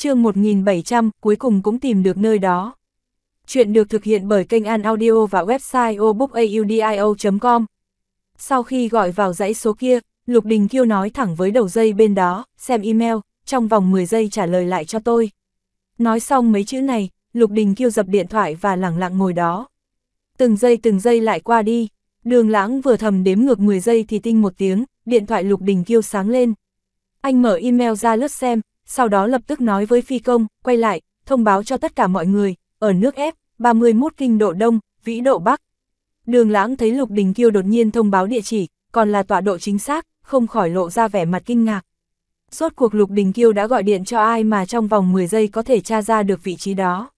chương 1700, cuối cùng cũng tìm được nơi đó. Chuyện được thực hiện bởi kênh An Audio và website obookaudio.com. Sau khi gọi vào dãy số kia, Lục Đình Kiêu nói thẳng với đầu dây bên đó, xem email, trong vòng 10 giây trả lời lại cho tôi. Nói xong mấy chữ này, Lục Đình Kiêu dập điện thoại và lẳng lặng ngồi đó. Từng giây từng giây lại qua đi, đường lãng vừa thầm đếm ngược 10 giây thì tinh một tiếng, điện thoại Lục Đình Kiêu sáng lên. Anh mở email ra lướt xem, sau đó lập tức nói với phi công, quay lại, thông báo cho tất cả mọi người, ở nước F, 31 kinh độ Đông, vĩ độ Bắc. Đường lãng thấy Lục Đình Kiêu đột nhiên thông báo địa chỉ, còn là tọa độ chính xác, không khỏi lộ ra vẻ mặt kinh ngạc. Suốt cuộc Lục Đình Kiêu đã gọi điện cho ai mà trong vòng 10 giây có thể tra ra được vị trí đó.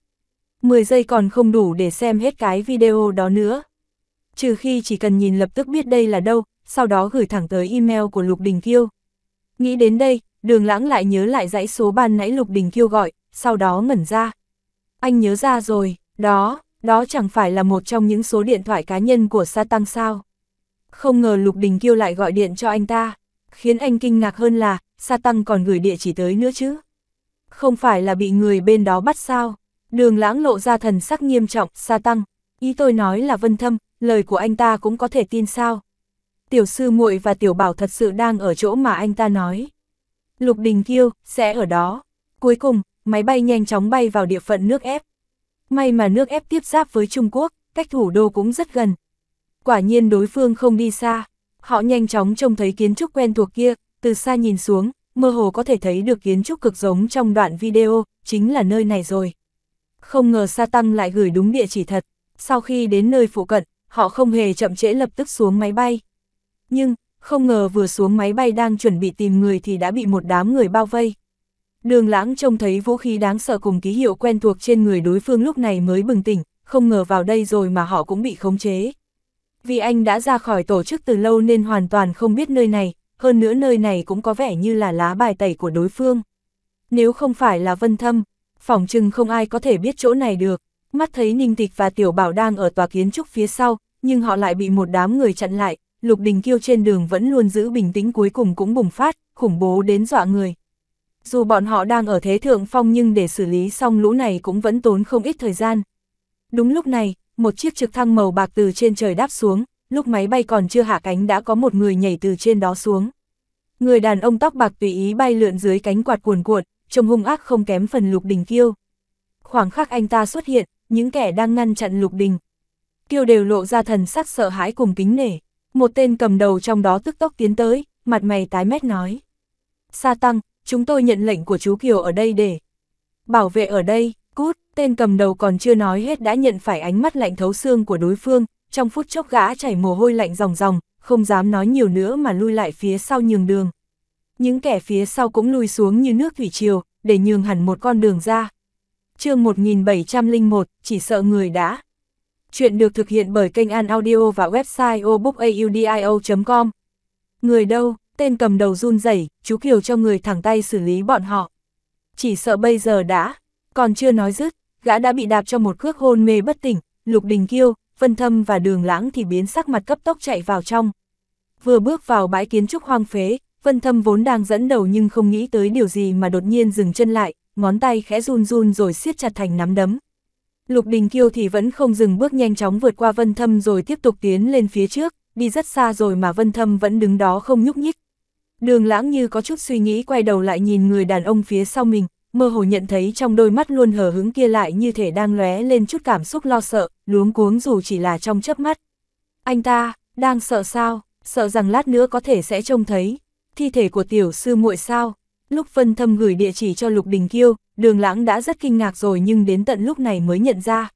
10 giây còn không đủ để xem hết cái video đó nữa. Trừ khi chỉ cần nhìn lập tức biết đây là đâu, sau đó gửi thẳng tới email của Lục Đình Kiêu. Nghĩ đến đây, Đường lãng lại nhớ lại dãy số ban nãy Lục Đình kêu gọi, sau đó ngẩn ra. Anh nhớ ra rồi, đó, đó chẳng phải là một trong những số điện thoại cá nhân của Sa Tăng sao. Không ngờ Lục Đình kêu lại gọi điện cho anh ta, khiến anh kinh ngạc hơn là, Sa Tăng còn gửi địa chỉ tới nữa chứ. Không phải là bị người bên đó bắt sao. Đường lãng lộ ra thần sắc nghiêm trọng, Sa Tăng, ý tôi nói là vân thâm, lời của anh ta cũng có thể tin sao. Tiểu sư muội và tiểu bảo thật sự đang ở chỗ mà anh ta nói. Lục Đình Kiêu sẽ ở đó. Cuối cùng, máy bay nhanh chóng bay vào địa phận nước ép. May mà nước ép tiếp giáp với Trung Quốc, cách thủ đô cũng rất gần. Quả nhiên đối phương không đi xa, họ nhanh chóng trông thấy kiến trúc quen thuộc kia, từ xa nhìn xuống, mơ hồ có thể thấy được kiến trúc cực giống trong đoạn video, chính là nơi này rồi. Không ngờ Sa Tăng lại gửi đúng địa chỉ thật, sau khi đến nơi phụ cận, họ không hề chậm trễ lập tức xuống máy bay. Nhưng, không ngờ vừa xuống máy bay đang chuẩn bị tìm người thì đã bị một đám người bao vây. Đường lãng trông thấy vũ khí đáng sợ cùng ký hiệu quen thuộc trên người đối phương lúc này mới bừng tỉnh, không ngờ vào đây rồi mà họ cũng bị khống chế. Vì anh đã ra khỏi tổ chức từ lâu nên hoàn toàn không biết nơi này, hơn nữa nơi này cũng có vẻ như là lá bài tẩy của đối phương. Nếu không phải là vân thâm, phỏng chừng không ai có thể biết chỗ này được. Mắt thấy Ninh Tịch và Tiểu Bảo đang ở tòa kiến trúc phía sau, nhưng họ lại bị một đám người chặn lại, Lục Đình Kiêu trên đường vẫn luôn giữ bình tĩnh cuối cùng cũng bùng phát, khủng bố đến dọa người. Dù bọn họ đang ở thế thượng phong nhưng để xử lý xong lũ này cũng vẫn tốn không ít thời gian. Đúng lúc này, một chiếc trực thăng màu bạc từ trên trời đáp xuống, lúc máy bay còn chưa hạ cánh đã có một người nhảy từ trên đó xuống. Người đàn ông tóc bạc tùy ý bay lượn dưới cánh quạt cuồn cuộn, trông hung ác không kém phần Lục Đình Kiêu. Khoảng khắc anh ta xuất hiện, những kẻ đang ngăn chặn Lục Đình. Kiêu đều lộ ra thần sắc sợ hãi cùng kính nể một tên cầm đầu trong đó tức tốc tiến tới, mặt mày tái mét nói. Sa tăng, chúng tôi nhận lệnh của chú Kiều ở đây để bảo vệ ở đây, cút, tên cầm đầu còn chưa nói hết đã nhận phải ánh mắt lạnh thấu xương của đối phương, trong phút chốc gã chảy mồ hôi lạnh ròng ròng, không dám nói nhiều nữa mà lui lại phía sau nhường đường. Những kẻ phía sau cũng lui xuống như nước thủy triều, để nhường hẳn một con đường ra. chương 1701, chỉ sợ người đã Chuyện được thực hiện bởi kênh An Audio và website obookaudio.com. Người đâu, tên cầm đầu run rẩy, chú Kiều cho người thẳng tay xử lý bọn họ. Chỉ sợ bây giờ đã, còn chưa nói dứt, gã đã bị đạp cho một cước hôn mê bất tỉnh, Lục Đình Kiêu, Vân Thâm và Đường Lãng thì biến sắc mặt cấp tốc chạy vào trong. Vừa bước vào bãi kiến trúc hoang phế, Vân Thâm vốn đang dẫn đầu nhưng không nghĩ tới điều gì mà đột nhiên dừng chân lại, ngón tay khẽ run run rồi siết chặt thành nắm đấm, Lục Đình Kiêu thì vẫn không dừng bước nhanh chóng vượt qua Vân Thâm rồi tiếp tục tiến lên phía trước, đi rất xa rồi mà Vân Thâm vẫn đứng đó không nhúc nhích. Đường lãng như có chút suy nghĩ quay đầu lại nhìn người đàn ông phía sau mình, mơ hồ nhận thấy trong đôi mắt luôn hờ hứng kia lại như thể đang lóe lên chút cảm xúc lo sợ, luống cuống dù chỉ là trong chớp mắt. Anh ta, đang sợ sao, sợ rằng lát nữa có thể sẽ trông thấy, thi thể của tiểu sư muội sao. Lúc Vân Thâm gửi địa chỉ cho Lục Đình Kiêu, đường lãng đã rất kinh ngạc rồi nhưng đến tận lúc này mới nhận ra.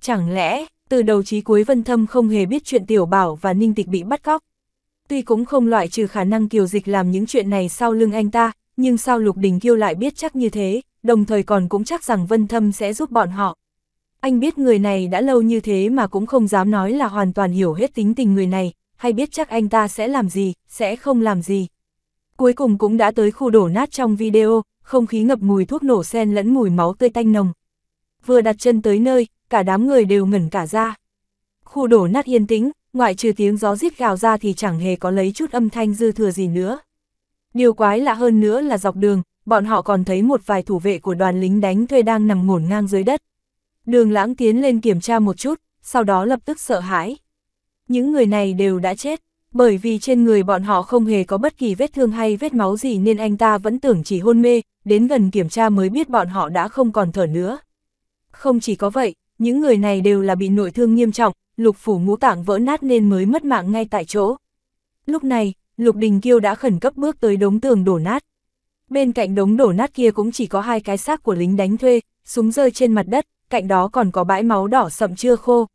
Chẳng lẽ, từ đầu chí cuối Vân Thâm không hề biết chuyện Tiểu Bảo và Ninh Tịch bị bắt cóc. Tuy cũng không loại trừ khả năng Kiều Dịch làm những chuyện này sau lưng anh ta, nhưng sao Lục Đình Kiêu lại biết chắc như thế, đồng thời còn cũng chắc rằng Vân Thâm sẽ giúp bọn họ. Anh biết người này đã lâu như thế mà cũng không dám nói là hoàn toàn hiểu hết tính tình người này, hay biết chắc anh ta sẽ làm gì, sẽ không làm gì. Cuối cùng cũng đã tới khu đổ nát trong video, không khí ngập mùi thuốc nổ sen lẫn mùi máu tươi tanh nồng. Vừa đặt chân tới nơi, cả đám người đều ngẩn cả ra. Khu đổ nát yên tĩnh, ngoại trừ tiếng gió rít gào ra thì chẳng hề có lấy chút âm thanh dư thừa gì nữa. Điều quái lạ hơn nữa là dọc đường, bọn họ còn thấy một vài thủ vệ của đoàn lính đánh thuê đang nằm ngổn ngang dưới đất. Đường lãng tiến lên kiểm tra một chút, sau đó lập tức sợ hãi. Những người này đều đã chết, bởi vì trên người bọn họ không hề có bất kỳ vết thương hay vết máu gì nên anh ta vẫn tưởng chỉ hôn mê, đến gần kiểm tra mới biết bọn họ đã không còn thở nữa. Không chỉ có vậy, những người này đều là bị nội thương nghiêm trọng, lục phủ ngũ tạng vỡ nát nên mới mất mạng ngay tại chỗ. Lúc này, lục đình kiêu đã khẩn cấp bước tới đống tường đổ nát. Bên cạnh đống đổ nát kia cũng chỉ có hai cái xác của lính đánh thuê, súng rơi trên mặt đất, cạnh đó còn có bãi máu đỏ sậm chưa khô.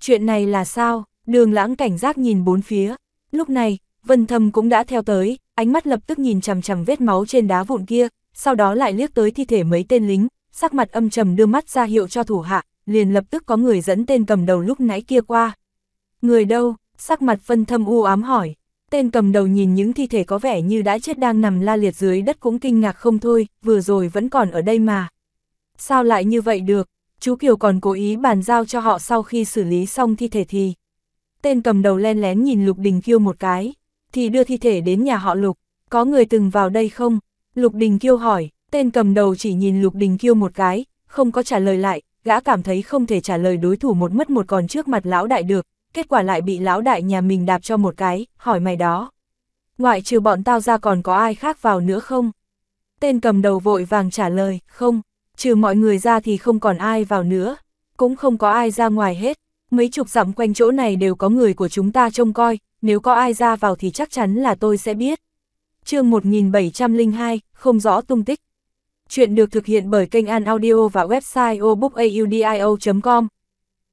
Chuyện này là sao? Đường lãng cảnh giác nhìn bốn phía. Lúc này, Vân Thầm cũng đã theo tới, ánh mắt lập tức nhìn chằm chằm vết máu trên đá vụn kia, sau đó lại liếc tới thi thể mấy tên lính, sắc mặt âm trầm đưa mắt ra hiệu cho thủ hạ, liền lập tức có người dẫn tên cầm đầu lúc nãy kia qua. Người đâu? Sắc mặt Vân Thâm u ám hỏi. Tên cầm đầu nhìn những thi thể có vẻ như đã chết đang nằm la liệt dưới đất cũng kinh ngạc không thôi, vừa rồi vẫn còn ở đây mà. Sao lại như vậy được? Chú Kiều còn cố ý bàn giao cho họ sau khi xử lý xong thi thể thì tên cầm đầu len lén nhìn Lục Đình Kiêu một cái, thì đưa thi thể đến nhà họ Lục, có người từng vào đây không? Lục Đình Kiêu hỏi, tên cầm đầu chỉ nhìn Lục Đình Kiêu một cái, không có trả lời lại, gã cảm thấy không thể trả lời đối thủ một mất một còn trước mặt lão đại được, kết quả lại bị lão đại nhà mình đạp cho một cái, hỏi mày đó. Ngoại trừ bọn tao ra còn có ai khác vào nữa không? Tên cầm đầu vội vàng trả lời, không, trừ mọi người ra thì không còn ai vào nữa, cũng không có ai ra ngoài hết, mấy chục dặm quanh chỗ này đều có người của chúng ta trông coi, nếu có ai ra vào thì chắc chắn là tôi sẽ biết. chương 1702, không rõ tung tích. Chuyện được thực hiện bởi kênh An Audio và website obookaudio.com.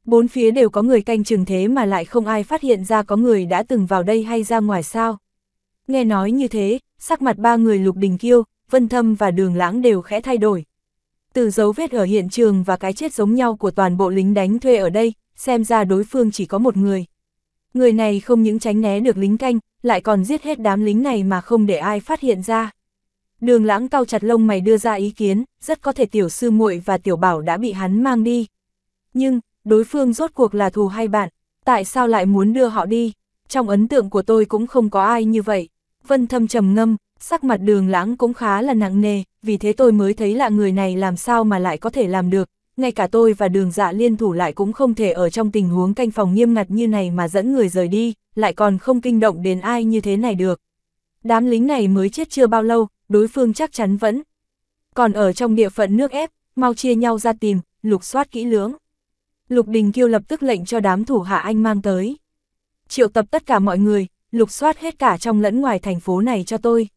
Bốn phía đều có người canh chừng thế mà lại không ai phát hiện ra có người đã từng vào đây hay ra ngoài sao. Nghe nói như thế, sắc mặt ba người Lục Đình Kiêu, Vân Thâm và Đường Lãng đều khẽ thay đổi. Từ dấu vết ở hiện trường và cái chết giống nhau của toàn bộ lính đánh thuê ở đây, xem ra đối phương chỉ có một người. Người này không những tránh né được lính canh, lại còn giết hết đám lính này mà không để ai phát hiện ra. Đường lãng cao chặt lông mày đưa ra ý kiến, rất có thể tiểu sư muội và tiểu bảo đã bị hắn mang đi. Nhưng, đối phương rốt cuộc là thù hay bạn, tại sao lại muốn đưa họ đi? Trong ấn tượng của tôi cũng không có ai như vậy. Vân thâm trầm ngâm, sắc mặt đường lãng cũng khá là nặng nề, vì thế tôi mới thấy lạ người này làm sao mà lại có thể làm được, ngay cả tôi và đường dạ liên thủ lại cũng không thể ở trong tình huống canh phòng nghiêm ngặt như này mà dẫn người rời đi, lại còn không kinh động đến ai như thế này được. Đám lính này mới chết chưa bao lâu, đối phương chắc chắn vẫn. Còn ở trong địa phận nước ép, mau chia nhau ra tìm, lục soát kỹ lưỡng. Lục Đình Kiêu lập tức lệnh cho đám thủ hạ anh mang tới. Triệu tập tất cả mọi người, lục soát hết cả trong lẫn ngoài thành phố này cho tôi.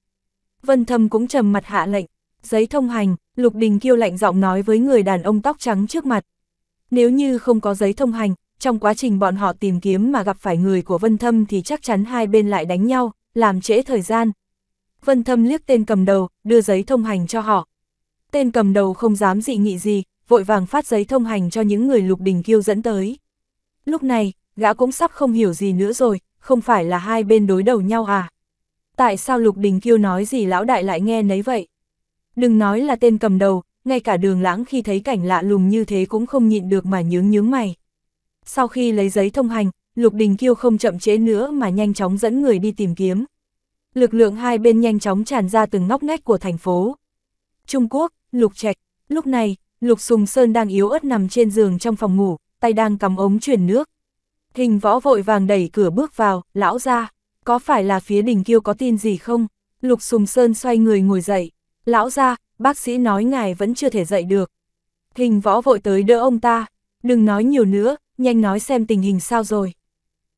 Vân Thâm cũng trầm mặt hạ lệnh giấy thông hành, Lục Đình Kiêu lạnh giọng nói với người đàn ông tóc trắng trước mặt. Nếu như không có giấy thông hành, trong quá trình bọn họ tìm kiếm mà gặp phải người của Vân Thâm thì chắc chắn hai bên lại đánh nhau, làm trễ thời gian. Vân Thâm liếc tên cầm đầu, đưa giấy thông hành cho họ. Tên cầm đầu không dám dị nghị gì, vội vàng phát giấy thông hành cho những người Lục Đình Kiêu dẫn tới. Lúc này, gã cũng sắp không hiểu gì nữa rồi, không phải là hai bên đối đầu nhau à? Tại sao Lục Đình Kiêu nói gì lão đại lại nghe nấy vậy? Đừng nói là tên cầm đầu, ngay cả đường lãng khi thấy cảnh lạ lùng như thế cũng không nhịn được mà nhướng nhướng mày. Sau khi lấy giấy thông hành, Lục Đình Kiêu không chậm chế nữa mà nhanh chóng dẫn người đi tìm kiếm. Lực lượng hai bên nhanh chóng tràn ra từng ngóc ngách của thành phố. Trung Quốc, Lục Trạch, lúc này, Lục Sùng Sơn đang yếu ớt nằm trên giường trong phòng ngủ, tay đang cầm ống truyền nước. Hình võ vội vàng đẩy cửa bước vào, lão ra, có phải là phía Đình Kiêu có tin gì không? Lục Sùng Sơn xoay người ngồi dậy. Lão gia bác sĩ nói ngài vẫn chưa thể dậy được. Hình võ vội tới đỡ ông ta, đừng nói nhiều nữa, nhanh nói xem tình hình sao rồi.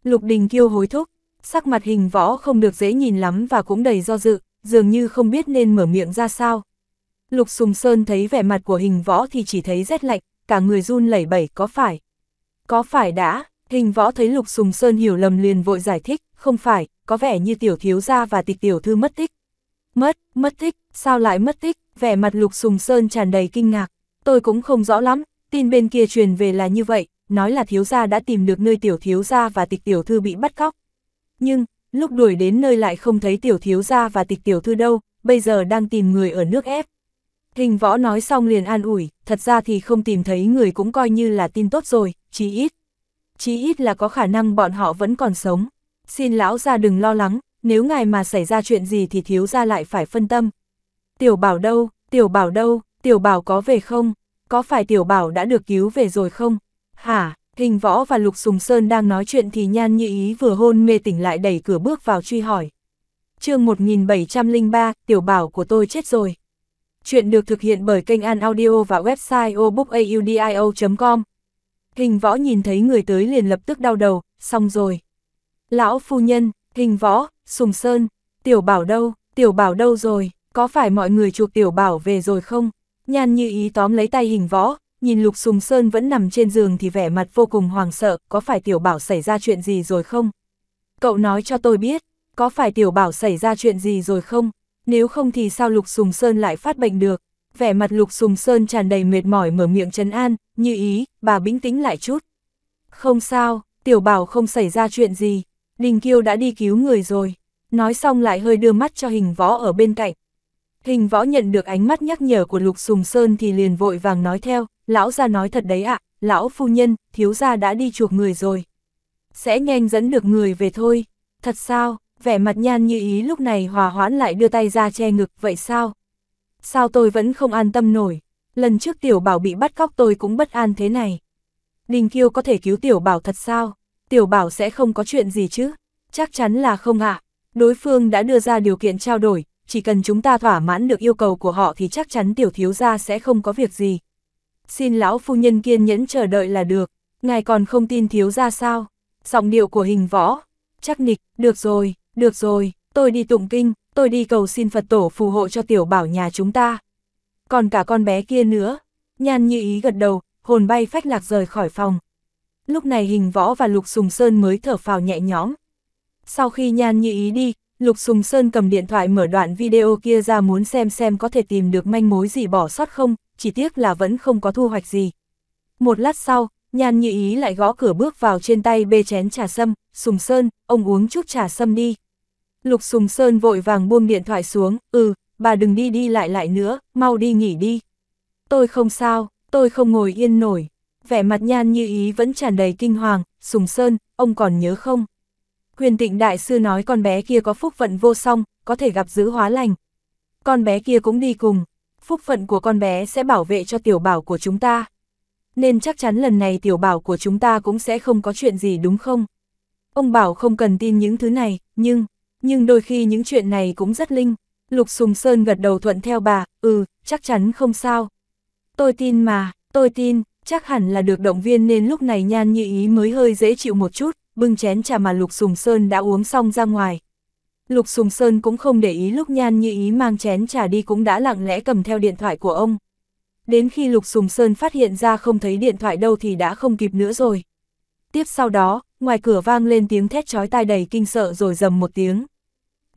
Lục đình kêu hối thúc, sắc mặt hình võ không được dễ nhìn lắm và cũng đầy do dự, dường như không biết nên mở miệng ra sao. Lục Sùng Sơn thấy vẻ mặt của hình võ thì chỉ thấy rét lạnh, cả người run lẩy bẩy có phải. Có phải đã, hình võ thấy Lục Sùng Sơn hiểu lầm liền vội giải thích, không phải, có vẻ như tiểu thiếu gia và tịch tiểu thư mất tích. Mất, mất tích, sao lại mất tích, vẻ mặt Lục Sùng Sơn tràn đầy kinh ngạc. Tôi cũng không rõ lắm, tin bên kia truyền về là như vậy, nói là thiếu gia đã tìm được nơi tiểu thiếu gia và tịch tiểu thư bị bắt cóc. Nhưng, lúc đuổi đến nơi lại không thấy tiểu thiếu gia và tịch tiểu thư đâu, bây giờ đang tìm người ở nước ép. Hình võ nói xong liền an ủi, thật ra thì không tìm thấy người cũng coi như là tin tốt rồi, chí ít. Chí ít là có khả năng bọn họ vẫn còn sống. Xin lão ra đừng lo lắng, nếu ngài mà xảy ra chuyện gì thì thiếu ra lại phải phân tâm. Tiểu bảo đâu, tiểu bảo đâu, tiểu bảo có về không? Có phải tiểu bảo đã được cứu về rồi không? Hả, hình võ và lục sùng sơn đang nói chuyện thì nhan như ý vừa hôn mê tỉnh lại đẩy cửa bước vào truy hỏi. chương 1703, tiểu bảo của tôi chết rồi. Chuyện được thực hiện bởi kênh An Audio và website obookaudio.com. Hình võ nhìn thấy người tới liền lập tức đau đầu, xong rồi. Lão phu nhân, hình võ, sùng sơn, tiểu bảo đâu, tiểu bảo đâu rồi, có phải mọi người chuộc tiểu bảo về rồi không? Nhan như ý tóm lấy tay hình võ, nhìn lục sùng sơn vẫn nằm trên giường thì vẻ mặt vô cùng hoàng sợ, có phải tiểu bảo xảy ra chuyện gì rồi không? Cậu nói cho tôi biết, có phải tiểu bảo xảy ra chuyện gì rồi không? Nếu không thì sao lục sùng sơn lại phát bệnh được? Vẻ mặt lục sùng sơn tràn đầy mệt mỏi mở miệng trấn an, như ý, bà bĩnh tĩnh lại chút. Không sao, tiểu bảo không xảy ra chuyện gì, Đình Kiêu đã đi cứu người rồi. Nói xong lại hơi đưa mắt cho hình võ ở bên cạnh. Hình võ nhận được ánh mắt nhắc nhở của Lục Sùng Sơn thì liền vội vàng nói theo, lão ra nói thật đấy ạ, lão phu nhân, thiếu gia đã đi chuộc người rồi. Sẽ nhanh dẫn được người về thôi, thật sao, vẻ mặt nhan như ý lúc này hòa hoãn lại đưa tay ra che ngực, vậy sao? Sao tôi vẫn không an tâm nổi, lần trước tiểu bảo bị bắt cóc tôi cũng bất an thế này. Đình Kiêu có thể cứu tiểu bảo thật sao? tiểu bảo sẽ không có chuyện gì chứ? Chắc chắn là không ạ. À. Đối phương đã đưa ra điều kiện trao đổi, chỉ cần chúng ta thỏa mãn được yêu cầu của họ thì chắc chắn tiểu thiếu gia sẽ không có việc gì. Xin lão phu nhân kiên nhẫn chờ đợi là được, ngài còn không tin thiếu gia sao? Giọng điệu của hình võ, chắc nịch, được rồi, được rồi, tôi đi tụng kinh, tôi đi cầu xin Phật tổ phù hộ cho tiểu bảo nhà chúng ta. Còn cả con bé kia nữa, nhan như ý gật đầu, hồn bay phách lạc rời khỏi phòng lúc này hình võ và Lục Sùng Sơn mới thở phào nhẹ nhõm. Sau khi nhan như ý đi, Lục Sùng Sơn cầm điện thoại mở đoạn video kia ra muốn xem xem có thể tìm được manh mối gì bỏ sót không, chỉ tiếc là vẫn không có thu hoạch gì. Một lát sau, nhan như ý lại gõ cửa bước vào trên tay bê chén trà sâm, Sùng Sơn, ông uống chút trà sâm đi. Lục Sùng Sơn vội vàng buông điện thoại xuống, ừ, bà đừng đi đi lại lại nữa, mau đi nghỉ đi. Tôi không sao, tôi không ngồi yên nổi vẻ mặt nhan như ý vẫn tràn đầy kinh hoàng, sùng sơn, ông còn nhớ không? Huyền tịnh đại sư nói con bé kia có phúc phận vô song, có thể gặp giữ hóa lành. Con bé kia cũng đi cùng, phúc phận của con bé sẽ bảo vệ cho tiểu bảo của chúng ta. Nên chắc chắn lần này tiểu bảo của chúng ta cũng sẽ không có chuyện gì đúng không? Ông bảo không cần tin những thứ này, nhưng, nhưng đôi khi những chuyện này cũng rất linh. Lục Sùng Sơn gật đầu thuận theo bà, ừ, chắc chắn không sao. Tôi tin mà, tôi tin, chắc hẳn là được động viên nên lúc này nhan như ý mới hơi dễ chịu một chút, bưng chén trà mà Lục Sùng Sơn đã uống xong ra ngoài. Lục Sùng Sơn cũng không để ý lúc nhan như ý mang chén trà đi cũng đã lặng lẽ cầm theo điện thoại của ông. Đến khi Lục Sùng Sơn phát hiện ra không thấy điện thoại đâu thì đã không kịp nữa rồi. Tiếp sau đó, ngoài cửa vang lên tiếng thét chói tai đầy kinh sợ rồi dầm một tiếng.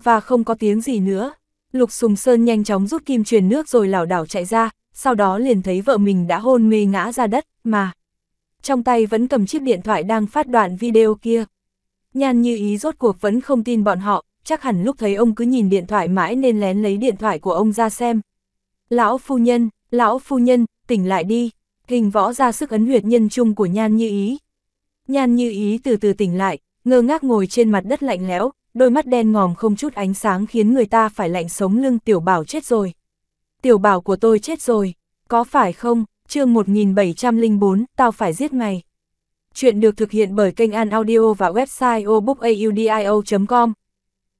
Và không có tiếng gì nữa. Lục Sùng Sơn nhanh chóng rút kim truyền nước rồi lảo đảo chạy ra, sau đó liền thấy vợ mình đã hôn mê ngã ra đất, mà. Trong tay vẫn cầm chiếc điện thoại đang phát đoạn video kia. Nhan như ý rốt cuộc vẫn không tin bọn họ, chắc hẳn lúc thấy ông cứ nhìn điện thoại mãi nên lén lấy điện thoại của ông ra xem. Lão phu nhân, lão phu nhân, tỉnh lại đi, hình võ ra sức ấn huyệt nhân trung của nhan như ý. Nhan như ý từ từ tỉnh lại, ngơ ngác ngồi trên mặt đất lạnh lẽo, đôi mắt đen ngòm không chút ánh sáng khiến người ta phải lạnh sống lưng tiểu bảo chết rồi tiểu bảo của tôi chết rồi, có phải không, chương 1704, tao phải giết mày. Chuyện được thực hiện bởi kênh An Audio và website obookaudio.com.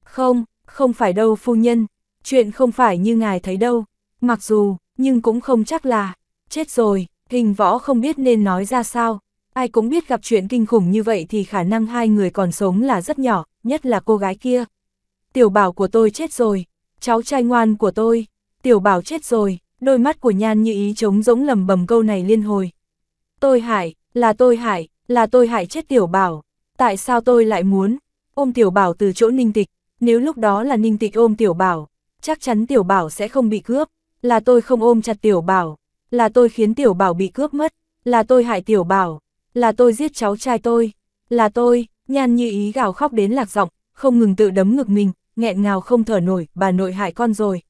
Không, không phải đâu phu nhân, chuyện không phải như ngài thấy đâu, mặc dù, nhưng cũng không chắc là, chết rồi, hình võ không biết nên nói ra sao, ai cũng biết gặp chuyện kinh khủng như vậy thì khả năng hai người còn sống là rất nhỏ, nhất là cô gái kia. Tiểu bảo của tôi chết rồi, cháu trai ngoan của tôi tiểu bảo chết rồi, đôi mắt của nhan như ý trống rỗng lầm bầm câu này liên hồi. Tôi hại, là tôi hại, là tôi hại chết tiểu bảo, tại sao tôi lại muốn, ôm tiểu bảo từ chỗ ninh tịch, nếu lúc đó là ninh tịch ôm tiểu bảo, chắc chắn tiểu bảo sẽ không bị cướp, là tôi không ôm chặt tiểu bảo, là tôi khiến tiểu bảo bị cướp mất, là tôi hại tiểu bảo, là tôi giết cháu trai tôi, là tôi, nhan như ý gào khóc đến lạc giọng, không ngừng tự đấm ngực mình, nghẹn ngào không thở nổi, bà nội hại con rồi.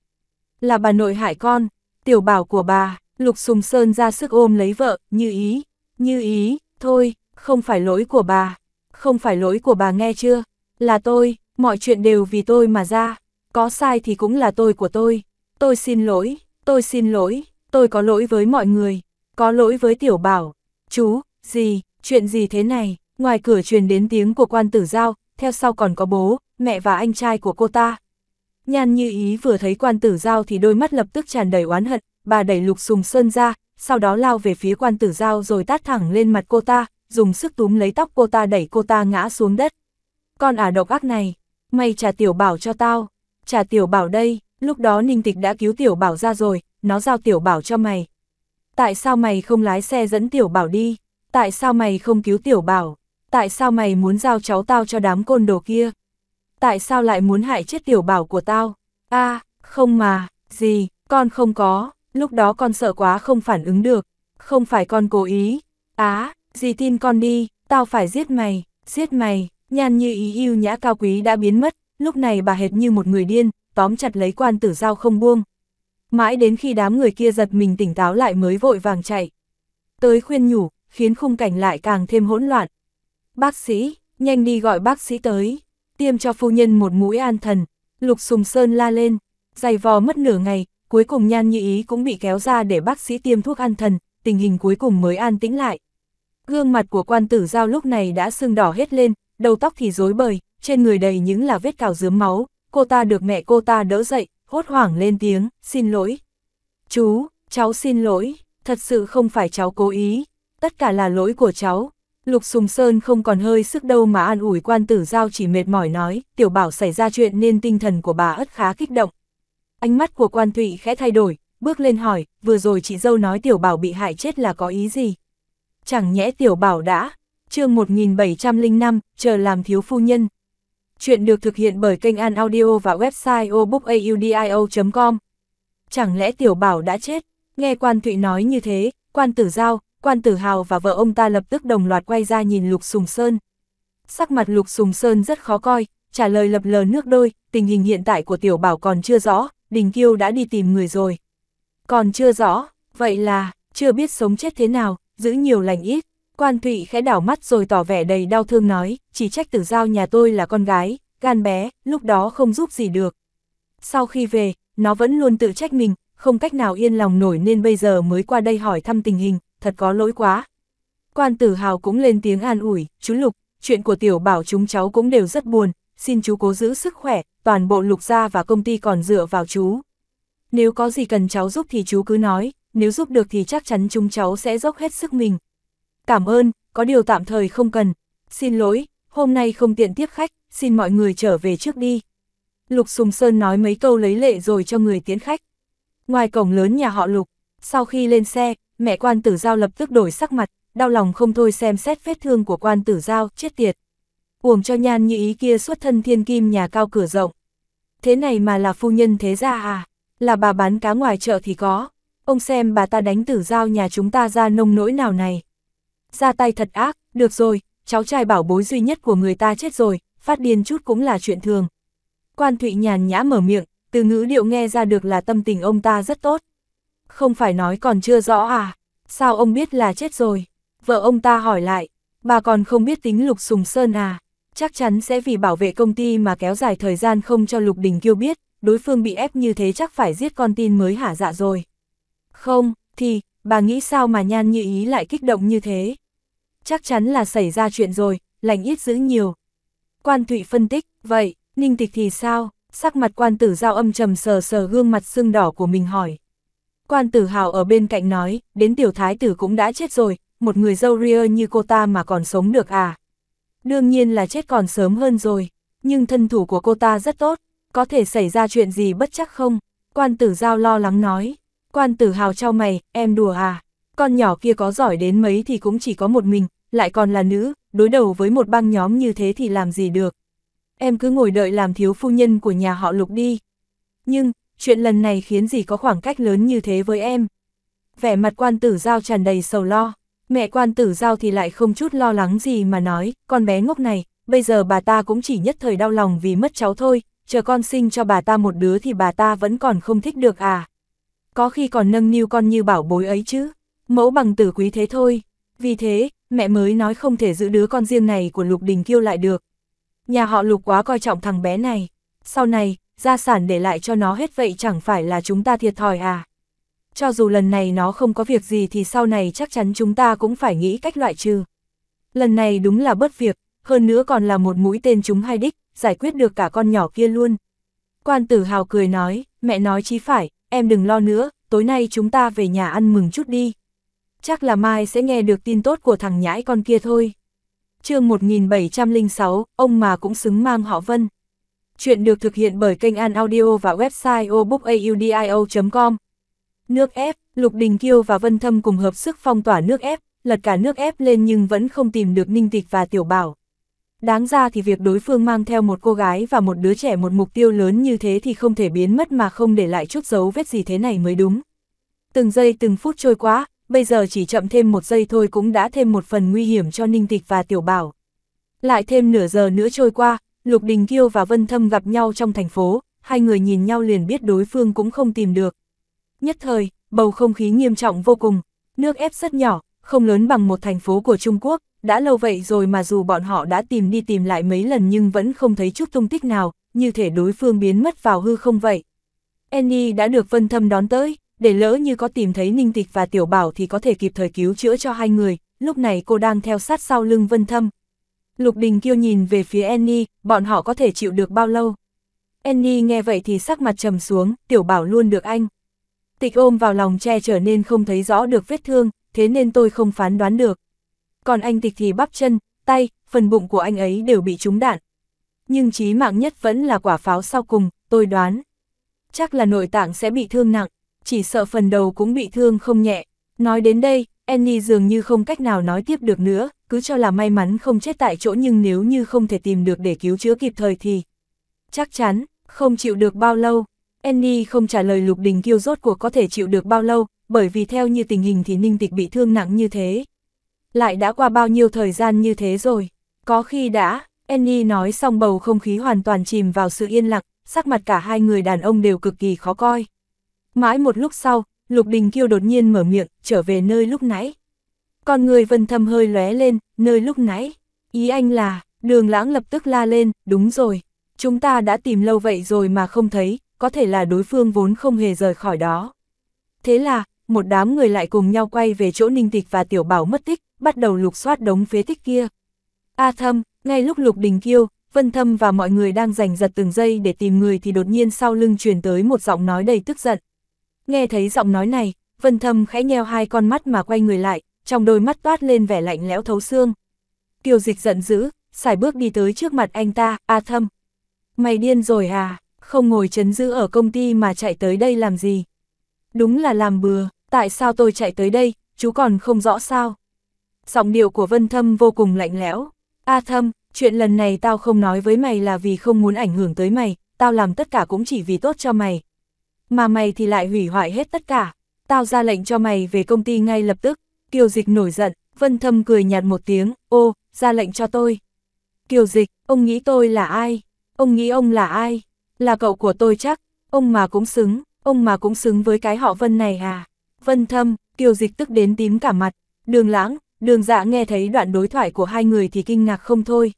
Là bà nội hại con, tiểu bảo của bà, Lục Sùng Sơn ra sức ôm lấy vợ, như ý, như ý, thôi, không phải lỗi của bà, không phải lỗi của bà nghe chưa, là tôi, mọi chuyện đều vì tôi mà ra, có sai thì cũng là tôi của tôi, tôi xin lỗi, tôi xin lỗi, tôi có lỗi với mọi người, có lỗi với tiểu bảo, chú, gì, chuyện gì thế này, ngoài cửa truyền đến tiếng của quan tử giao, theo sau còn có bố, mẹ và anh trai của cô ta, Nhan như ý vừa thấy quan tử giao thì đôi mắt lập tức tràn đầy oán hận, bà đẩy lục sùng sơn ra, sau đó lao về phía quan tử giao rồi tát thẳng lên mặt cô ta, dùng sức túm lấy tóc cô ta đẩy cô ta ngã xuống đất. Con ả à độc ác này, mày trả tiểu bảo cho tao, trả tiểu bảo đây, lúc đó ninh tịch đã cứu tiểu bảo ra rồi, nó giao tiểu bảo cho mày. Tại sao mày không lái xe dẫn tiểu bảo đi? Tại sao mày không cứu tiểu bảo? Tại sao mày muốn giao cháu tao cho đám côn đồ kia? tại sao lại muốn hại chết tiểu bảo của tao? a không mà, gì, con không có, lúc đó con sợ quá không phản ứng được, không phải con cố ý. Á, gì tin con đi, tao phải giết mày, giết mày, Nhan như ý yêu nhã cao quý đã biến mất, lúc này bà hệt như một người điên, tóm chặt lấy quan tử dao không buông. Mãi đến khi đám người kia giật mình tỉnh táo lại mới vội vàng chạy. Tới khuyên nhủ, khiến khung cảnh lại càng thêm hỗn loạn. Bác sĩ, nhanh đi gọi bác sĩ tới tiêm cho phu nhân một mũi an thần, Lục Sùng Sơn la lên, dày vò mất nửa ngày, cuối cùng Nhan Như Ý cũng bị kéo ra để bác sĩ tiêm thuốc an thần, tình hình cuối cùng mới an tĩnh lại. Gương mặt của quan tử giao lúc này đã sưng đỏ hết lên, đầu tóc thì rối bời, trên người đầy những là vết cào dướm máu, cô ta được mẹ cô ta đỡ dậy, hốt hoảng lên tiếng, xin lỗi. Chú, cháu xin lỗi, thật sự không phải cháu cố ý, tất cả là lỗi của cháu, Lục Sùng Sơn không còn hơi sức đâu mà an ủi quan tử giao chỉ mệt mỏi nói, tiểu bảo xảy ra chuyện nên tinh thần của bà ất khá kích động. Ánh mắt của quan thụy khẽ thay đổi, bước lên hỏi, vừa rồi chị dâu nói tiểu bảo bị hại chết là có ý gì? Chẳng nhẽ tiểu bảo đã, chương 1705, chờ làm thiếu phu nhân. Chuyện được thực hiện bởi kênh An Audio và website obookadio.com. Chẳng lẽ tiểu bảo đã chết? Nghe quan thụy nói như thế, quan tử giao, quan tử hào và vợ ông ta lập tức đồng loạt quay ra nhìn Lục Sùng Sơn. Sắc mặt Lục Sùng Sơn rất khó coi, trả lời lập lờ nước đôi, tình hình hiện tại của tiểu bảo còn chưa rõ, Đình Kiêu đã đi tìm người rồi. Còn chưa rõ, vậy là, chưa biết sống chết thế nào, giữ nhiều lành ít. Quan Thụy khẽ đảo mắt rồi tỏ vẻ đầy đau thương nói, chỉ trách tử giao nhà tôi là con gái, gan bé, lúc đó không giúp gì được. Sau khi về, nó vẫn luôn tự trách mình, không cách nào yên lòng nổi nên bây giờ mới qua đây hỏi thăm tình hình thật có lỗi quá. Quan tử hào cũng lên tiếng an ủi, chú Lục, chuyện của tiểu bảo chúng cháu cũng đều rất buồn, xin chú cố giữ sức khỏe, toàn bộ lục gia và công ty còn dựa vào chú. Nếu có gì cần cháu giúp thì chú cứ nói, nếu giúp được thì chắc chắn chúng cháu sẽ dốc hết sức mình. Cảm ơn, có điều tạm thời không cần. Xin lỗi, hôm nay không tiện tiếp khách, xin mọi người trở về trước đi. Lục Sùng Sơn nói mấy câu lấy lệ rồi cho người tiến khách. Ngoài cổng lớn nhà họ Lục, sau khi lên xe, mẹ quan tử giao lập tức đổi sắc mặt, đau lòng không thôi xem xét vết thương của quan tử giao, chết tiệt. Uổng cho nhan như ý kia xuất thân thiên kim nhà cao cửa rộng. Thế này mà là phu nhân thế ra à, là bà bán cá ngoài chợ thì có, ông xem bà ta đánh tử giao nhà chúng ta ra nông nỗi nào này. Ra tay thật ác, được rồi, cháu trai bảo bối duy nhất của người ta chết rồi, phát điên chút cũng là chuyện thường. Quan Thụy nhàn nhã mở miệng, từ ngữ điệu nghe ra được là tâm tình ông ta rất tốt. Không phải nói còn chưa rõ à? Sao ông biết là chết rồi? Vợ ông ta hỏi lại, bà còn không biết tính Lục Sùng Sơn à? Chắc chắn sẽ vì bảo vệ công ty mà kéo dài thời gian không cho Lục Đình Kiêu biết, đối phương bị ép như thế chắc phải giết con tin mới hả dạ rồi. Không, thì, bà nghĩ sao mà nhan như ý lại kích động như thế? Chắc chắn là xảy ra chuyện rồi, lành ít dữ nhiều. Quan Thụy phân tích, vậy, Ninh Tịch thì sao? Sắc mặt quan tử giao âm trầm sờ sờ gương mặt sưng đỏ của mình hỏi. Quan tử hào ở bên cạnh nói, đến tiểu thái tử cũng đã chết rồi, một người dâu ria như cô ta mà còn sống được à. Đương nhiên là chết còn sớm hơn rồi, nhưng thân thủ của cô ta rất tốt, có thể xảy ra chuyện gì bất chắc không? Quan tử giao lo lắng nói, quan tử hào trao mày, em đùa à, con nhỏ kia có giỏi đến mấy thì cũng chỉ có một mình, lại còn là nữ, đối đầu với một băng nhóm như thế thì làm gì được. Em cứ ngồi đợi làm thiếu phu nhân của nhà họ lục đi. Nhưng, chuyện lần này khiến gì có khoảng cách lớn như thế với em. Vẻ mặt quan tử giao tràn đầy sầu lo, mẹ quan tử giao thì lại không chút lo lắng gì mà nói, con bé ngốc này, bây giờ bà ta cũng chỉ nhất thời đau lòng vì mất cháu thôi, chờ con sinh cho bà ta một đứa thì bà ta vẫn còn không thích được à. Có khi còn nâng niu con như bảo bối ấy chứ, mẫu bằng tử quý thế thôi, vì thế, mẹ mới nói không thể giữ đứa con riêng này của Lục Đình Kiêu lại được. Nhà họ Lục quá coi trọng thằng bé này, sau này, gia sản để lại cho nó hết vậy chẳng phải là chúng ta thiệt thòi à. Cho dù lần này nó không có việc gì thì sau này chắc chắn chúng ta cũng phải nghĩ cách loại trừ. Lần này đúng là bớt việc, hơn nữa còn là một mũi tên chúng hai đích, giải quyết được cả con nhỏ kia luôn. Quan tử hào cười nói, mẹ nói chí phải, em đừng lo nữa, tối nay chúng ta về nhà ăn mừng chút đi. Chắc là mai sẽ nghe được tin tốt của thằng nhãi con kia thôi. chương 1706, ông mà cũng xứng mang họ Vân. Chuyện được thực hiện bởi kênh An Audio và website obookaudio.com. Nước ép, Lục Đình Kiêu và Vân Thâm cùng hợp sức phong tỏa nước ép, lật cả nước ép lên nhưng vẫn không tìm được Ninh Tịch và Tiểu Bảo. Đáng ra thì việc đối phương mang theo một cô gái và một đứa trẻ một mục tiêu lớn như thế thì không thể biến mất mà không để lại chút dấu vết gì thế này mới đúng. Từng giây từng phút trôi quá, bây giờ chỉ chậm thêm một giây thôi cũng đã thêm một phần nguy hiểm cho Ninh Tịch và Tiểu Bảo. Lại thêm nửa giờ nữa trôi qua, Lục Đình Kiêu và Vân Thâm gặp nhau trong thành phố, hai người nhìn nhau liền biết đối phương cũng không tìm được. Nhất thời, bầu không khí nghiêm trọng vô cùng, nước ép rất nhỏ, không lớn bằng một thành phố của Trung Quốc, đã lâu vậy rồi mà dù bọn họ đã tìm đi tìm lại mấy lần nhưng vẫn không thấy chút tung tích nào, như thể đối phương biến mất vào hư không vậy. Annie đã được Vân Thâm đón tới, để lỡ như có tìm thấy Ninh Tịch và Tiểu Bảo thì có thể kịp thời cứu chữa cho hai người, lúc này cô đang theo sát sau lưng Vân Thâm, Lục Đình Kiêu nhìn về phía Annie, bọn họ có thể chịu được bao lâu? Annie nghe vậy thì sắc mặt trầm xuống, tiểu bảo luôn được anh. Tịch ôm vào lòng che trở nên không thấy rõ được vết thương, thế nên tôi không phán đoán được. Còn anh tịch thì bắp chân, tay, phần bụng của anh ấy đều bị trúng đạn. Nhưng chí mạng nhất vẫn là quả pháo sau cùng, tôi đoán. Chắc là nội tạng sẽ bị thương nặng, chỉ sợ phần đầu cũng bị thương không nhẹ. Nói đến đây, Annie dường như không cách nào nói tiếp được nữa, cứ cho là may mắn không chết tại chỗ nhưng nếu như không thể tìm được để cứu chữa kịp thời thì... Chắc chắn, không chịu được bao lâu. Andy không trả lời Lục Đình Kiêu rốt cuộc có thể chịu được bao lâu, bởi vì theo như tình hình thì Ninh Tịch bị thương nặng như thế. Lại đã qua bao nhiêu thời gian như thế rồi. Có khi đã, Annie nói xong bầu không khí hoàn toàn chìm vào sự yên lặng, sắc mặt cả hai người đàn ông đều cực kỳ khó coi. Mãi một lúc sau, Lục Đình Kiêu đột nhiên mở miệng, trở về nơi lúc nãy. Còn người vân thâm hơi lóe lên, nơi lúc nãy. Ý anh là, đường lãng lập tức la lên, đúng rồi. Chúng ta đã tìm lâu vậy rồi mà không thấy, có thể là đối phương vốn không hề rời khỏi đó. Thế là, một đám người lại cùng nhau quay về chỗ ninh tịch và tiểu bảo mất tích, bắt đầu lục soát đống phế tích kia. A thâm, ngay lúc lục đình kiêu, vân thâm và mọi người đang giành giật từng giây để tìm người thì đột nhiên sau lưng truyền tới một giọng nói đầy tức giận. Nghe thấy giọng nói này, vân thâm khẽ nheo hai con mắt mà quay người lại, trong đôi mắt toát lên vẻ lạnh lẽo thấu xương. Kiều dịch giận dữ, xài bước đi tới trước mặt anh ta, A Thâm. Mày điên rồi à, không ngồi chấn giữ ở công ty mà chạy tới đây làm gì? Đúng là làm bừa, tại sao tôi chạy tới đây, chú còn không rõ sao? Giọng điệu của Vân Thâm vô cùng lạnh lẽo. A Thâm, chuyện lần này tao không nói với mày là vì không muốn ảnh hưởng tới mày, tao làm tất cả cũng chỉ vì tốt cho mày. Mà mày thì lại hủy hoại hết tất cả, tao ra lệnh cho mày về công ty ngay lập tức, Kiều Dịch nổi giận, Vân Thâm cười nhạt một tiếng, ô, ra lệnh cho tôi. Kiều Dịch, ông nghĩ tôi là ai? Ông nghĩ ông là ai? Là cậu của tôi chắc, ông mà cũng xứng, ông mà cũng xứng với cái họ Vân này à? Vân Thâm, Kiều Dịch tức đến tím cả mặt, đường lãng, đường dạ nghe thấy đoạn đối thoại của hai người thì kinh ngạc không thôi.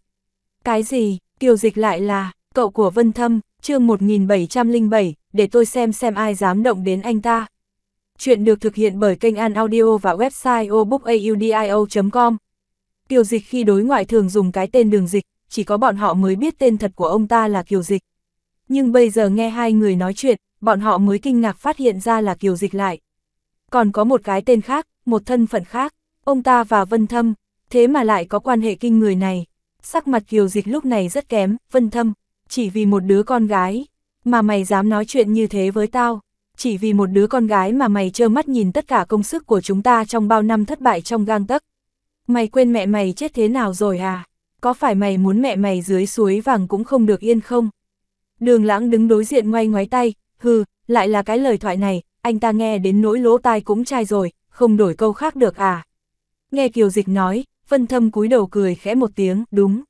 Cái gì, Kiều Dịch lại là, cậu của Vân Thâm, chương 1707, để tôi xem xem ai dám động đến anh ta. Chuyện được thực hiện bởi kênh An Audio và website obookaudio.com. Kiều Dịch khi đối ngoại thường dùng cái tên Đường Dịch, chỉ có bọn họ mới biết tên thật của ông ta là Kiều Dịch. Nhưng bây giờ nghe hai người nói chuyện, bọn họ mới kinh ngạc phát hiện ra là Kiều Dịch lại. Còn có một cái tên khác, một thân phận khác, ông ta và Vân Thâm, thế mà lại có quan hệ kinh người này. Sắc mặt Kiều Dịch lúc này rất kém, Vân Thâm, chỉ vì một đứa con gái, mà mày dám nói chuyện như thế với tao chỉ vì một đứa con gái mà mày trơ mắt nhìn tất cả công sức của chúng ta trong bao năm thất bại trong gang tấc. Mày quên mẹ mày chết thế nào rồi à? Có phải mày muốn mẹ mày dưới suối vàng cũng không được yên không? Đường lãng đứng đối diện ngoay ngoái tay, hừ, lại là cái lời thoại này, anh ta nghe đến nỗi lỗ tai cũng chai rồi, không đổi câu khác được à? Nghe kiều dịch nói, phân thâm cúi đầu cười khẽ một tiếng, đúng.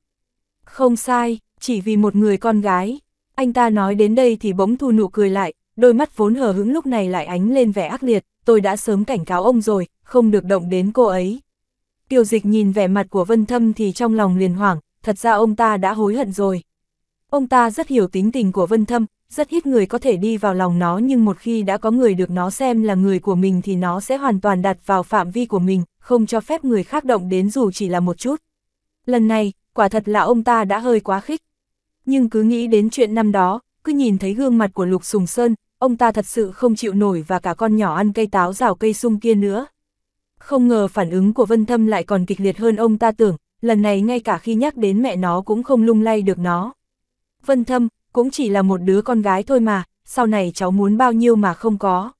Không sai, chỉ vì một người con gái. Anh ta nói đến đây thì bỗng thu nụ cười lại, đôi mắt vốn hờ hững lúc này lại ánh lên vẻ ác liệt, tôi đã sớm cảnh cáo ông rồi, không được động đến cô ấy. Tiêu dịch nhìn vẻ mặt của Vân Thâm thì trong lòng liền hoảng, thật ra ông ta đã hối hận rồi. Ông ta rất hiểu tính tình của Vân Thâm, rất ít người có thể đi vào lòng nó nhưng một khi đã có người được nó xem là người của mình thì nó sẽ hoàn toàn đặt vào phạm vi của mình, không cho phép người khác động đến dù chỉ là một chút. Lần này, quả thật là ông ta đã hơi quá khích. Nhưng cứ nghĩ đến chuyện năm đó, cứ nhìn thấy gương mặt của Lục Sùng Sơn, ông ta thật sự không chịu nổi và cả con nhỏ ăn cây táo rào cây sung kia nữa. Không ngờ phản ứng của Vân Thâm lại còn kịch liệt hơn ông ta tưởng, lần này ngay cả khi nhắc đến mẹ nó cũng không lung lay được nó. Vân Thâm, cũng chỉ là một đứa con gái thôi mà, sau này cháu muốn bao nhiêu mà không có.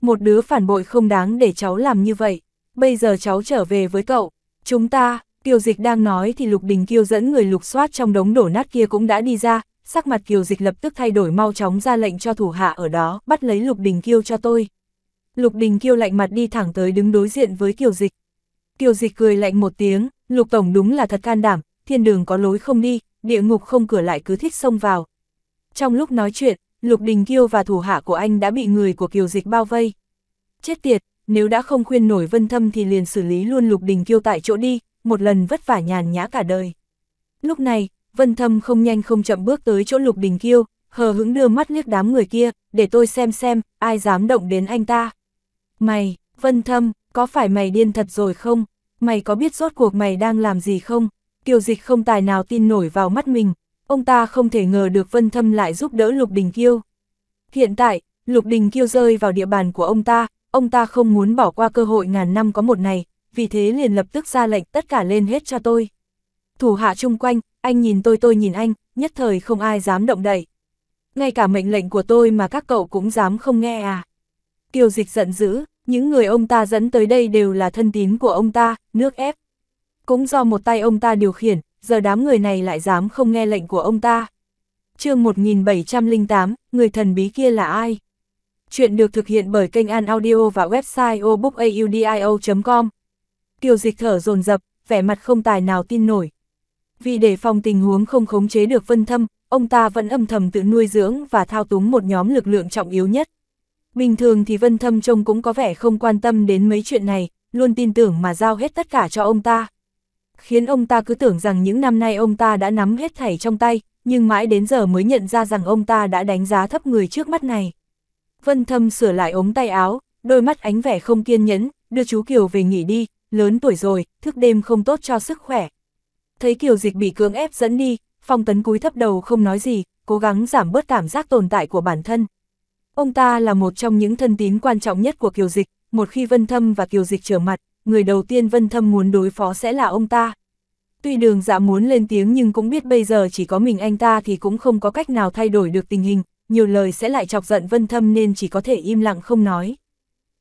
Một đứa phản bội không đáng để cháu làm như vậy, bây giờ cháu trở về với cậu, chúng ta, tiêu dịch đang nói thì Lục Đình Kiêu dẫn người lục soát trong đống đổ nát kia cũng đã đi ra, sắc mặt kiều dịch lập tức thay đổi mau chóng ra lệnh cho thủ hạ ở đó, bắt lấy Lục Đình Kiêu cho tôi. Lục Đình Kiêu lạnh mặt đi thẳng tới đứng đối diện với kiều dịch. Kiều dịch cười lạnh một tiếng, Lục Tổng đúng là thật can đảm, thiên đường có lối không đi, địa ngục không cửa lại cứ thích xông vào. Trong lúc nói chuyện, Lục Đình Kiêu và thủ hạ của anh đã bị người của kiều dịch bao vây. Chết tiệt, nếu đã không khuyên nổi vân thâm thì liền xử lý luôn Lục Đình Kiêu tại chỗ đi, một lần vất vả nhàn nhã cả đời. Lúc này, Vân Thâm không nhanh không chậm bước tới chỗ Lục Đình Kiêu, hờ hững đưa mắt liếc đám người kia, để tôi xem xem, ai dám động đến anh ta. Mày, Vân Thâm, có phải mày điên thật rồi không? Mày có biết rốt cuộc mày đang làm gì không? Kiều dịch không tài nào tin nổi vào mắt mình, ông ta không thể ngờ được Vân Thâm lại giúp đỡ Lục Đình Kiêu. Hiện tại, Lục Đình Kiêu rơi vào địa bàn của ông ta, ông ta không muốn bỏ qua cơ hội ngàn năm có một này, vì thế liền lập tức ra lệnh tất cả lên hết cho tôi. Thủ hạ chung quanh, anh nhìn tôi tôi nhìn anh, nhất thời không ai dám động đậy. Ngay cả mệnh lệnh của tôi mà các cậu cũng dám không nghe à. Kiều dịch giận dữ, những người ông ta dẫn tới đây đều là thân tín của ông ta, nước ép. Cũng do một tay ông ta điều khiển, giờ đám người này lại dám không nghe lệnh của ông ta. chương 1708, người thần bí kia là ai? Chuyện được thực hiện bởi kênh An Audio và website obookaudio.com. Kiều dịch thở dồn dập vẻ mặt không tài nào tin nổi, vì để phòng tình huống không khống chế được vân thâm, ông ta vẫn âm thầm tự nuôi dưỡng và thao túng một nhóm lực lượng trọng yếu nhất. Bình thường thì vân thâm trông cũng có vẻ không quan tâm đến mấy chuyện này, luôn tin tưởng mà giao hết tất cả cho ông ta. Khiến ông ta cứ tưởng rằng những năm nay ông ta đã nắm hết thảy trong tay, nhưng mãi đến giờ mới nhận ra rằng ông ta đã đánh giá thấp người trước mắt này. Vân thâm sửa lại ống tay áo, đôi mắt ánh vẻ không kiên nhẫn, đưa chú Kiều về nghỉ đi, lớn tuổi rồi, thức đêm không tốt cho sức khỏe, thấy Kiều Dịch bị cưỡng ép dẫn đi, phong tấn cúi thấp đầu không nói gì, cố gắng giảm bớt cảm giác tồn tại của bản thân. Ông ta là một trong những thân tín quan trọng nhất của Kiều Dịch, một khi Vân Thâm và Kiều Dịch trở mặt, người đầu tiên Vân Thâm muốn đối phó sẽ là ông ta. Tuy đường dạ muốn lên tiếng nhưng cũng biết bây giờ chỉ có mình anh ta thì cũng không có cách nào thay đổi được tình hình, nhiều lời sẽ lại chọc giận Vân Thâm nên chỉ có thể im lặng không nói.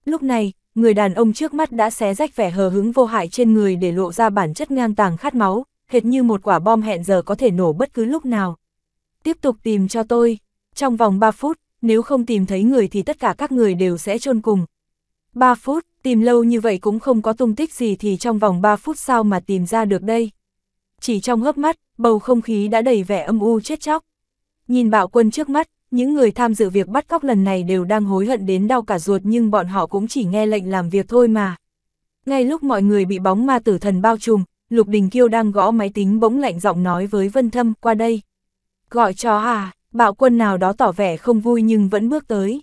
Lúc này, người đàn ông trước mắt đã xé rách vẻ hờ hứng vô hại trên người để lộ ra bản chất ngang tàng khát máu, hệt như một quả bom hẹn giờ có thể nổ bất cứ lúc nào. Tiếp tục tìm cho tôi, trong vòng 3 phút, nếu không tìm thấy người thì tất cả các người đều sẽ chôn cùng. 3 phút, tìm lâu như vậy cũng không có tung tích gì thì trong vòng 3 phút sao mà tìm ra được đây. Chỉ trong hớp mắt, bầu không khí đã đầy vẻ âm u chết chóc. Nhìn bạo quân trước mắt, những người tham dự việc bắt cóc lần này đều đang hối hận đến đau cả ruột nhưng bọn họ cũng chỉ nghe lệnh làm việc thôi mà. Ngay lúc mọi người bị bóng ma tử thần bao trùm, Lục Đình Kiêu đang gõ máy tính bỗng lạnh giọng nói với Vân Thâm qua đây. Gọi cho à, bạo quân nào đó tỏ vẻ không vui nhưng vẫn bước tới.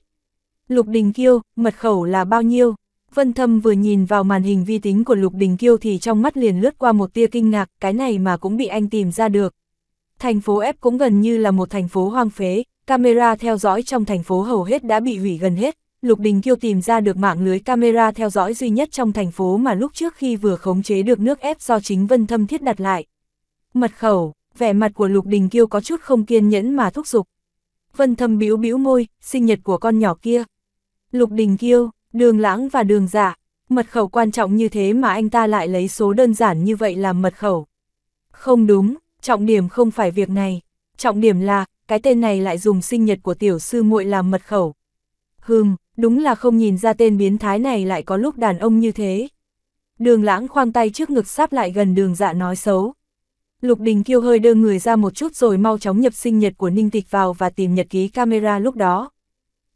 Lục Đình Kiêu, mật khẩu là bao nhiêu? Vân Thâm vừa nhìn vào màn hình vi tính của Lục Đình Kiêu thì trong mắt liền lướt qua một tia kinh ngạc, cái này mà cũng bị anh tìm ra được. Thành phố F cũng gần như là một thành phố hoang phế, camera theo dõi trong thành phố hầu hết đã bị hủy gần hết, Lục Đình Kiêu tìm ra được mạng lưới camera theo dõi duy nhất trong thành phố mà lúc trước khi vừa khống chế được nước ép do chính Vân Thâm thiết đặt lại. Mật khẩu, vẻ mặt của Lục Đình Kiêu có chút không kiên nhẫn mà thúc giục. Vân Thâm bĩu bĩu môi, sinh nhật của con nhỏ kia. Lục Đình Kiêu, đường lãng và đường giả, dạ. mật khẩu quan trọng như thế mà anh ta lại lấy số đơn giản như vậy làm mật khẩu. Không đúng, trọng điểm không phải việc này, trọng điểm là, cái tên này lại dùng sinh nhật của tiểu sư muội làm mật khẩu. Hừm, đúng là không nhìn ra tên biến thái này lại có lúc đàn ông như thế. Đường lãng khoang tay trước ngực sáp lại gần đường dạ nói xấu. Lục Đình kêu hơi đưa người ra một chút rồi mau chóng nhập sinh nhật của Ninh Tịch vào và tìm nhật ký camera lúc đó.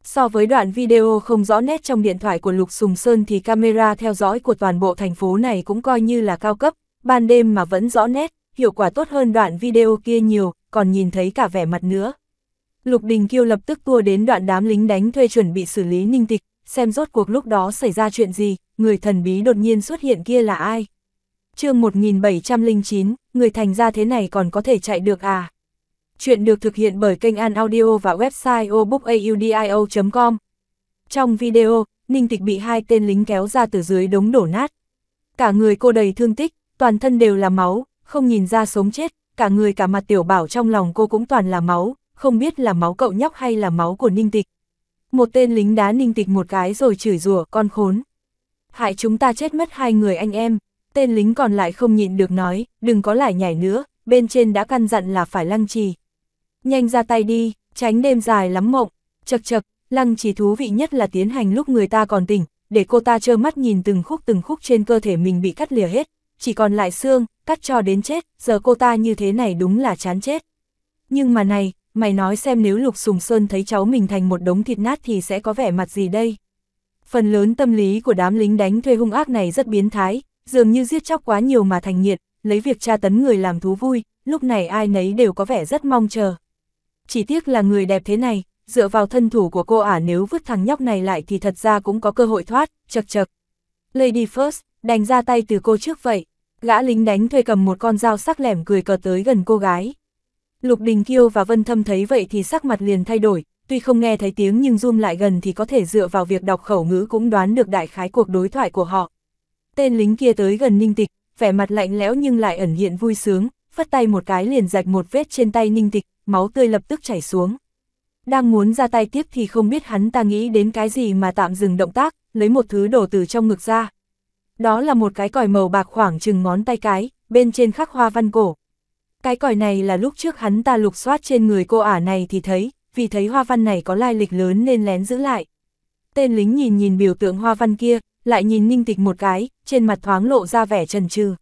So với đoạn video không rõ nét trong điện thoại của Lục Sùng Sơn thì camera theo dõi của toàn bộ thành phố này cũng coi như là cao cấp, ban đêm mà vẫn rõ nét, hiệu quả tốt hơn đoạn video kia nhiều, còn nhìn thấy cả vẻ mặt nữa. Lục Đình Kiêu lập tức tua đến đoạn đám lính đánh thuê chuẩn bị xử lý ninh tịch, xem rốt cuộc lúc đó xảy ra chuyện gì, người thần bí đột nhiên xuất hiện kia là ai. chương 1709, người thành ra thế này còn có thể chạy được à? Chuyện được thực hiện bởi kênh An Audio và website obookaudio.com. Trong video, Ninh Tịch bị hai tên lính kéo ra từ dưới đống đổ nát. Cả người cô đầy thương tích, toàn thân đều là máu, không nhìn ra sống chết, cả người cả mặt tiểu bảo trong lòng cô cũng toàn là máu, không biết là máu cậu nhóc hay là máu của ninh tịch. Một tên lính đá ninh tịch một cái rồi chửi rủa con khốn. Hại chúng ta chết mất hai người anh em, tên lính còn lại không nhịn được nói, đừng có lại nhảy nữa, bên trên đã căn dặn là phải lăng trì. Nhanh ra tay đi, tránh đêm dài lắm mộng, chật chật, lăng trì thú vị nhất là tiến hành lúc người ta còn tỉnh, để cô ta trơ mắt nhìn từng khúc từng khúc trên cơ thể mình bị cắt lìa hết, chỉ còn lại xương, cắt cho đến chết, giờ cô ta như thế này đúng là chán chết. Nhưng mà này, mày nói xem nếu Lục Sùng Sơn thấy cháu mình thành một đống thịt nát thì sẽ có vẻ mặt gì đây? Phần lớn tâm lý của đám lính đánh thuê hung ác này rất biến thái, dường như giết chóc quá nhiều mà thành nhiệt, lấy việc tra tấn người làm thú vui, lúc này ai nấy đều có vẻ rất mong chờ. Chỉ tiếc là người đẹp thế này, dựa vào thân thủ của cô ả nếu vứt thằng nhóc này lại thì thật ra cũng có cơ hội thoát, chật chật. Lady First, đành ra tay từ cô trước vậy. Gã lính đánh thuê cầm một con dao sắc lẻm cười cờ tới gần cô gái. Lục Đình Kiêu và Vân Thâm thấy vậy thì sắc mặt liền thay đổi, tuy không nghe thấy tiếng nhưng zoom lại gần thì có thể dựa vào việc đọc khẩu ngữ cũng đoán được đại khái cuộc đối thoại của họ. Tên lính kia tới gần Ninh Tịch, vẻ mặt lạnh lẽo nhưng lại ẩn hiện vui sướng, phất tay một cái liền rạch một vết trên tay Ninh Tịch, máu tươi lập tức chảy xuống. Đang muốn ra tay tiếp thì không biết hắn ta nghĩ đến cái gì mà tạm dừng động tác, lấy một thứ đổ từ trong ngực ra. Đó là một cái còi màu bạc khoảng chừng ngón tay cái, bên trên khắc hoa văn cổ. Cái còi này là lúc trước hắn ta lục soát trên người cô ả này thì thấy, vì thấy hoa văn này có lai lịch lớn nên lén giữ lại. Tên lính nhìn nhìn biểu tượng hoa văn kia, lại nhìn ninh tịch một cái, trên mặt thoáng lộ ra vẻ trần trừ.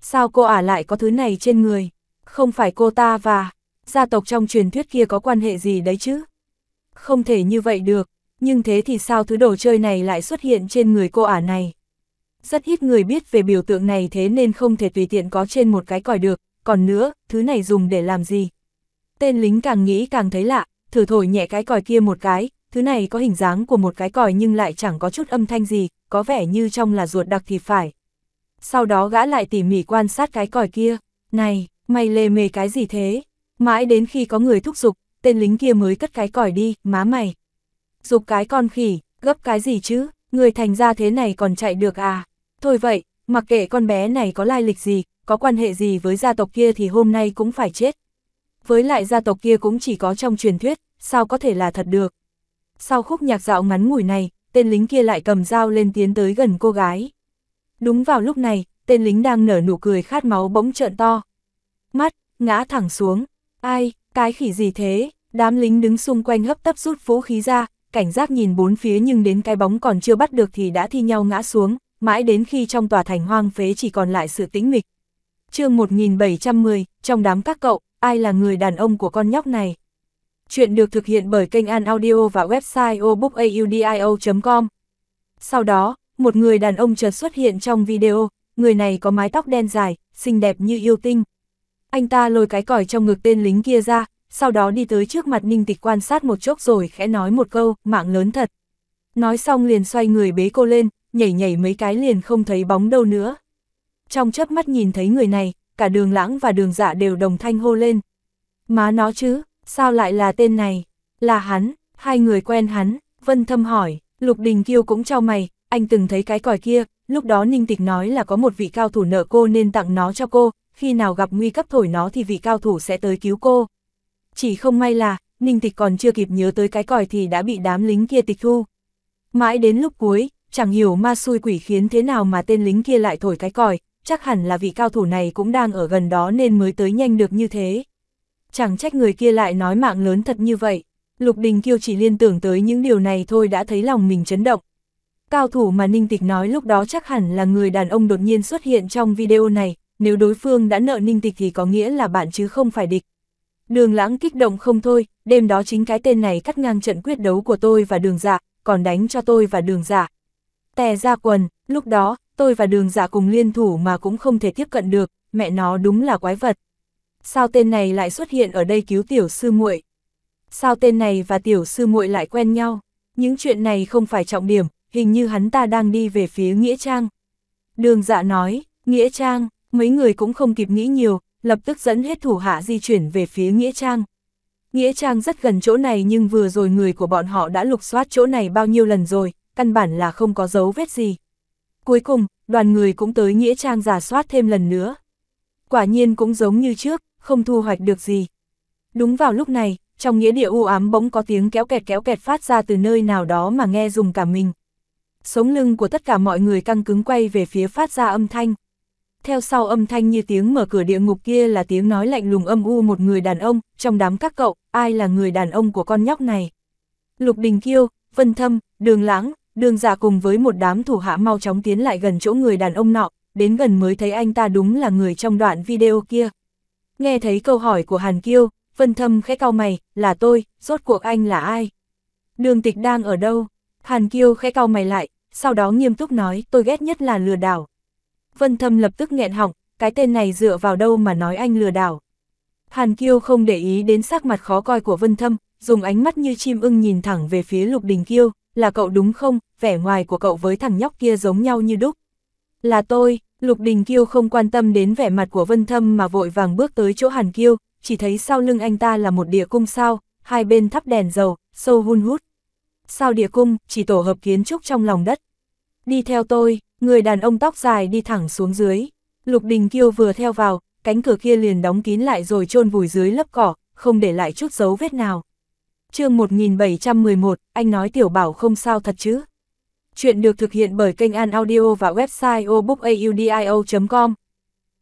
Sao cô ả lại có thứ này trên người? Không phải cô ta và gia tộc trong truyền thuyết kia có quan hệ gì đấy chứ? Không thể như vậy được, nhưng thế thì sao thứ đồ chơi này lại xuất hiện trên người cô ả này? Rất ít người biết về biểu tượng này thế nên không thể tùy tiện có trên một cái còi được, còn nữa, thứ này dùng để làm gì? Tên lính càng nghĩ càng thấy lạ, thử thổi nhẹ cái còi kia một cái, thứ này có hình dáng của một cái còi nhưng lại chẳng có chút âm thanh gì, có vẻ như trong là ruột đặc thì phải. Sau đó gã lại tỉ mỉ quan sát cái còi kia, này, mày lề mề cái gì thế? Mãi đến khi có người thúc giục, tên lính kia mới cất cái còi đi, má mày. Dục cái con khỉ, gấp cái gì chứ, người thành ra thế này còn chạy được à? Thôi vậy, mặc kệ con bé này có lai lịch gì, có quan hệ gì với gia tộc kia thì hôm nay cũng phải chết. Với lại gia tộc kia cũng chỉ có trong truyền thuyết, sao có thể là thật được. Sau khúc nhạc dạo ngắn ngủi này, tên lính kia lại cầm dao lên tiến tới gần cô gái. Đúng vào lúc này, tên lính đang nở nụ cười khát máu bỗng trợn to. Mắt, ngã thẳng xuống. Ai, cái khỉ gì thế? Đám lính đứng xung quanh hấp tấp rút vũ khí ra, cảnh giác nhìn bốn phía nhưng đến cái bóng còn chưa bắt được thì đã thi nhau ngã xuống, mãi đến khi trong tòa thành hoang phế chỉ còn lại sự tĩnh mịch, chương 1710, trong đám các cậu, ai là người đàn ông của con nhóc này? Chuyện được thực hiện bởi kênh An Audio và website obookadio.com. Sau đó, một người đàn ông chợt xuất hiện trong video, người này có mái tóc đen dài, xinh đẹp như yêu tinh. Anh ta lôi cái còi trong ngực tên lính kia ra, sau đó đi tới trước mặt Ninh Tịch quan sát một chốc rồi khẽ nói một câu, mạng lớn thật. Nói xong liền xoay người bế cô lên, nhảy nhảy mấy cái liền không thấy bóng đâu nữa trong chớp mắt nhìn thấy người này, cả đường lãng và đường dạ đều đồng thanh hô lên. Má nó chứ, sao lại là tên này? Là hắn, hai người quen hắn, Vân Thâm hỏi, Lục Đình Kiêu cũng trao mày, anh từng thấy cái còi kia, lúc đó Ninh Tịch nói là có một vị cao thủ nợ cô nên tặng nó cho cô, khi nào gặp nguy cấp thổi nó thì vị cao thủ sẽ tới cứu cô. Chỉ không may là, Ninh Tịch còn chưa kịp nhớ tới cái còi thì đã bị đám lính kia tịch thu. Mãi đến lúc cuối, chẳng hiểu ma xui quỷ khiến thế nào mà tên lính kia lại thổi cái còi, chắc hẳn là vị cao thủ này cũng đang ở gần đó nên mới tới nhanh được như thế. Chẳng trách người kia lại nói mạng lớn thật như vậy, Lục Đình Kiêu chỉ liên tưởng tới những điều này thôi đã thấy lòng mình chấn động. Cao thủ mà Ninh Tịch nói lúc đó chắc hẳn là người đàn ông đột nhiên xuất hiện trong video này, nếu đối phương đã nợ Ninh Tịch thì có nghĩa là bạn chứ không phải địch. Đường lãng kích động không thôi, đêm đó chính cái tên này cắt ngang trận quyết đấu của tôi và đường dạ, còn đánh cho tôi và đường dạ. Tè ra quần, lúc đó, tôi và đường dạ cùng liên thủ mà cũng không thể tiếp cận được, mẹ nó đúng là quái vật. Sao tên này lại xuất hiện ở đây cứu tiểu sư muội? Sao tên này và tiểu sư muội lại quen nhau? Những chuyện này không phải trọng điểm, hình như hắn ta đang đi về phía Nghĩa Trang. Đường dạ nói, Nghĩa Trang, mấy người cũng không kịp nghĩ nhiều, lập tức dẫn hết thủ hạ di chuyển về phía Nghĩa Trang. Nghĩa Trang rất gần chỗ này nhưng vừa rồi người của bọn họ đã lục soát chỗ này bao nhiêu lần rồi, căn bản là không có dấu vết gì. Cuối cùng, đoàn người cũng tới Nghĩa Trang giả soát thêm lần nữa. Quả nhiên cũng giống như trước, không thu hoạch được gì. Đúng vào lúc này, trong nghĩa địa u ám bỗng có tiếng kéo kẹt kéo kẹt phát ra từ nơi nào đó mà nghe dùng cả mình. Sống lưng của tất cả mọi người căng cứng quay về phía phát ra âm thanh. Theo sau âm thanh như tiếng mở cửa địa ngục kia là tiếng nói lạnh lùng âm u một người đàn ông, trong đám các cậu, ai là người đàn ông của con nhóc này? Lục Đình Kiêu, Vân Thâm, Đường Lãng, đường dạ cùng với một đám thủ hạ mau chóng tiến lại gần chỗ người đàn ông nọ, đến gần mới thấy anh ta đúng là người trong đoạn video kia. Nghe thấy câu hỏi của Hàn Kiêu, Vân Thâm khẽ cau mày, là tôi, rốt cuộc anh là ai? Đường tịch đang ở đâu? Hàn Kiêu khẽ cau mày lại, sau đó nghiêm túc nói tôi ghét nhất là lừa đảo. Vân Thâm lập tức nghẹn họng, cái tên này dựa vào đâu mà nói anh lừa đảo. Hàn Kiêu không để ý đến sắc mặt khó coi của Vân Thâm, dùng ánh mắt như chim ưng nhìn thẳng về phía Lục Đình Kiêu, là cậu đúng không, vẻ ngoài của cậu với thằng nhóc kia giống nhau như đúc. Là tôi, Lục Đình Kiêu không quan tâm đến vẻ mặt của Vân Thâm mà vội vàng bước tới chỗ Hàn Kiêu, chỉ thấy sau lưng anh ta là một địa cung sao, hai bên thắp đèn dầu, sâu hun hút. Sao địa cung, chỉ tổ hợp kiến trúc trong lòng đất. Đi theo tôi, người đàn ông tóc dài đi thẳng xuống dưới. Lục Đình Kiêu vừa theo vào, cánh cửa kia liền đóng kín lại rồi chôn vùi dưới lớp cỏ, không để lại chút dấu vết nào chương 1711, anh nói tiểu bảo không sao thật chứ. Chuyện được thực hiện bởi kênh An Audio và website obookaudio.com.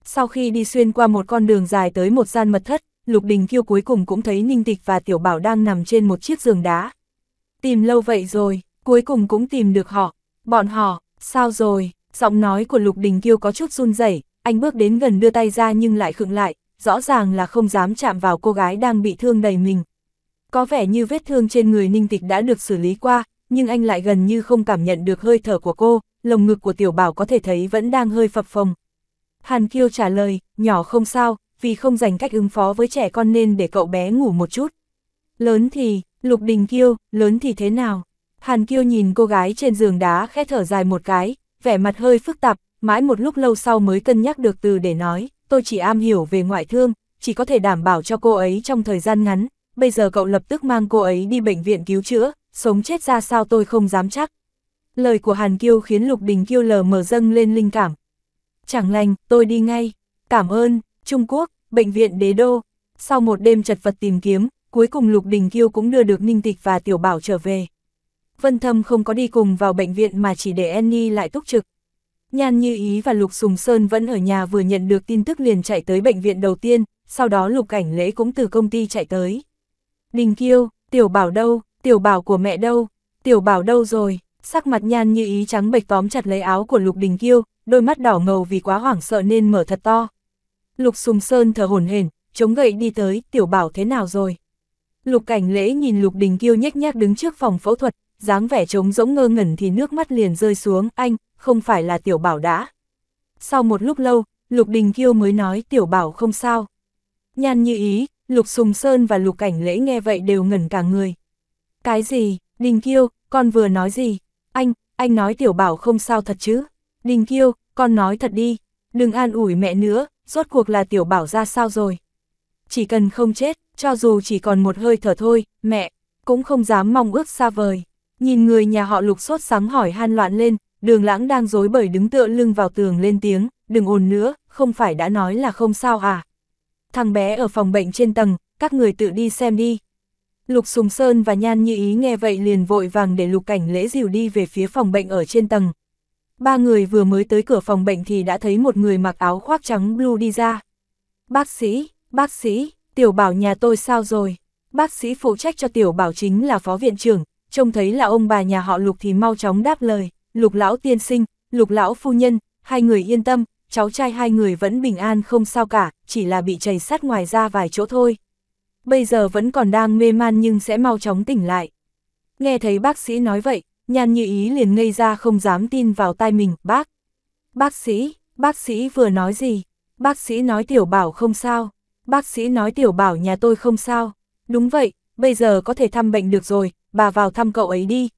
Sau khi đi xuyên qua một con đường dài tới một gian mật thất, Lục Đình Kiêu cuối cùng cũng thấy Ninh Tịch và Tiểu Bảo đang nằm trên một chiếc giường đá. Tìm lâu vậy rồi, cuối cùng cũng tìm được họ. Bọn họ, sao rồi? Giọng nói của Lục Đình Kiêu có chút run rẩy, anh bước đến gần đưa tay ra nhưng lại khựng lại, rõ ràng là không dám chạm vào cô gái đang bị thương đầy mình, có vẻ như vết thương trên người ninh tịch đã được xử lý qua, nhưng anh lại gần như không cảm nhận được hơi thở của cô, lồng ngực của tiểu bảo có thể thấy vẫn đang hơi phập phồng. Hàn Kiêu trả lời, nhỏ không sao, vì không dành cách ứng phó với trẻ con nên để cậu bé ngủ một chút. Lớn thì, Lục Đình Kiêu, lớn thì thế nào? Hàn Kiêu nhìn cô gái trên giường đá khẽ thở dài một cái, vẻ mặt hơi phức tạp, mãi một lúc lâu sau mới cân nhắc được từ để nói, tôi chỉ am hiểu về ngoại thương, chỉ có thể đảm bảo cho cô ấy trong thời gian ngắn, bây giờ cậu lập tức mang cô ấy đi bệnh viện cứu chữa, sống chết ra sao tôi không dám chắc. Lời của Hàn Kiêu khiến Lục Đình Kiêu lờ mở dâng lên linh cảm. Chẳng lành, tôi đi ngay. Cảm ơn, Trung Quốc, Bệnh viện Đế Đô. Sau một đêm chật vật tìm kiếm, cuối cùng Lục Đình Kiêu cũng đưa được Ninh Tịch và Tiểu Bảo trở về. Vân Thâm không có đi cùng vào bệnh viện mà chỉ để Annie lại túc trực. Nhan Như Ý và Lục Sùng Sơn vẫn ở nhà vừa nhận được tin tức liền chạy tới bệnh viện đầu tiên, sau đó Lục Cảnh Lễ cũng từ công ty chạy tới. Đình Kiêu, tiểu bảo đâu, tiểu bảo của mẹ đâu, tiểu bảo đâu rồi, sắc mặt nhan như ý trắng bệch tóm chặt lấy áo của Lục Đình Kiêu, đôi mắt đỏ ngầu vì quá hoảng sợ nên mở thật to. Lục Sùng Sơn thở hổn hển, chống gậy đi tới, tiểu bảo thế nào rồi? Lục Cảnh Lễ nhìn Lục Đình Kiêu nhếch nhác đứng trước phòng phẫu thuật, dáng vẻ trống rỗng ngơ ngẩn thì nước mắt liền rơi xuống, anh, không phải là tiểu bảo đã. Sau một lúc lâu, Lục Đình Kiêu mới nói tiểu bảo không sao. Nhan như ý, Lục Sùng Sơn và Lục Cảnh Lễ nghe vậy đều ngẩn cả người. Cái gì, Đình Kiêu, con vừa nói gì? Anh, anh nói tiểu bảo không sao thật chứ? Đình Kiêu, con nói thật đi, đừng an ủi mẹ nữa, rốt cuộc là tiểu bảo ra sao rồi? Chỉ cần không chết, cho dù chỉ còn một hơi thở thôi, mẹ, cũng không dám mong ước xa vời. Nhìn người nhà họ lục sốt sáng hỏi han loạn lên, đường lãng đang dối bời đứng tựa lưng vào tường lên tiếng, đừng ồn nữa, không phải đã nói là không sao à? thằng bé ở phòng bệnh trên tầng, các người tự đi xem đi. Lục Sùng Sơn và Nhan Như Ý nghe vậy liền vội vàng để Lục Cảnh Lễ dìu đi về phía phòng bệnh ở trên tầng. Ba người vừa mới tới cửa phòng bệnh thì đã thấy một người mặc áo khoác trắng blue đi ra. Bác sĩ, bác sĩ, tiểu bảo nhà tôi sao rồi? Bác sĩ phụ trách cho tiểu bảo chính là phó viện trưởng, trông thấy là ông bà nhà họ Lục thì mau chóng đáp lời. Lục lão tiên sinh, lục lão phu nhân, hai người yên tâm, cháu trai hai người vẫn bình an không sao cả, chỉ là bị chảy sát ngoài ra vài chỗ thôi. Bây giờ vẫn còn đang mê man nhưng sẽ mau chóng tỉnh lại. Nghe thấy bác sĩ nói vậy, nhan như ý liền ngây ra không dám tin vào tai mình, bác. Bác sĩ, bác sĩ vừa nói gì? Bác sĩ nói tiểu bảo không sao. Bác sĩ nói tiểu bảo nhà tôi không sao. Đúng vậy, bây giờ có thể thăm bệnh được rồi, bà vào thăm cậu ấy đi.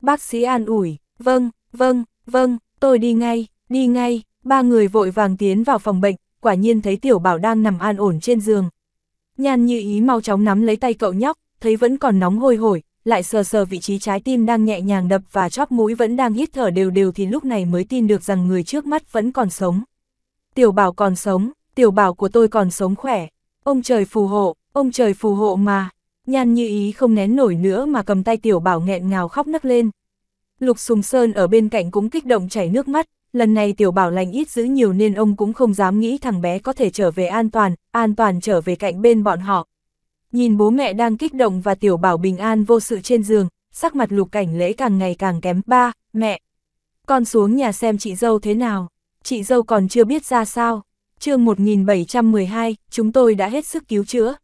Bác sĩ an ủi, vâng, vâng, vâng, tôi đi ngay, đi ngay. Ba người vội vàng tiến vào phòng bệnh, quả nhiên thấy tiểu bảo đang nằm an ổn trên giường. Nhan như ý mau chóng nắm lấy tay cậu nhóc, thấy vẫn còn nóng hôi hổi, lại sờ sờ vị trí trái tim đang nhẹ nhàng đập và chóp mũi vẫn đang hít thở đều đều thì lúc này mới tin được rằng người trước mắt vẫn còn sống. Tiểu bảo còn sống, tiểu bảo của tôi còn sống khỏe. Ông trời phù hộ, ông trời phù hộ mà. Nhan như ý không nén nổi nữa mà cầm tay tiểu bảo nghẹn ngào khóc nấc lên. Lục Sùng Sơn ở bên cạnh cũng kích động chảy nước mắt, lần này tiểu bảo lành ít giữ nhiều nên ông cũng không dám nghĩ thằng bé có thể trở về an toàn, an toàn trở về cạnh bên bọn họ. Nhìn bố mẹ đang kích động và tiểu bảo bình an vô sự trên giường, sắc mặt lục cảnh lễ càng ngày càng kém. Ba, mẹ, con xuống nhà xem chị dâu thế nào, chị dâu còn chưa biết ra sao. chương 1712, chúng tôi đã hết sức cứu chữa.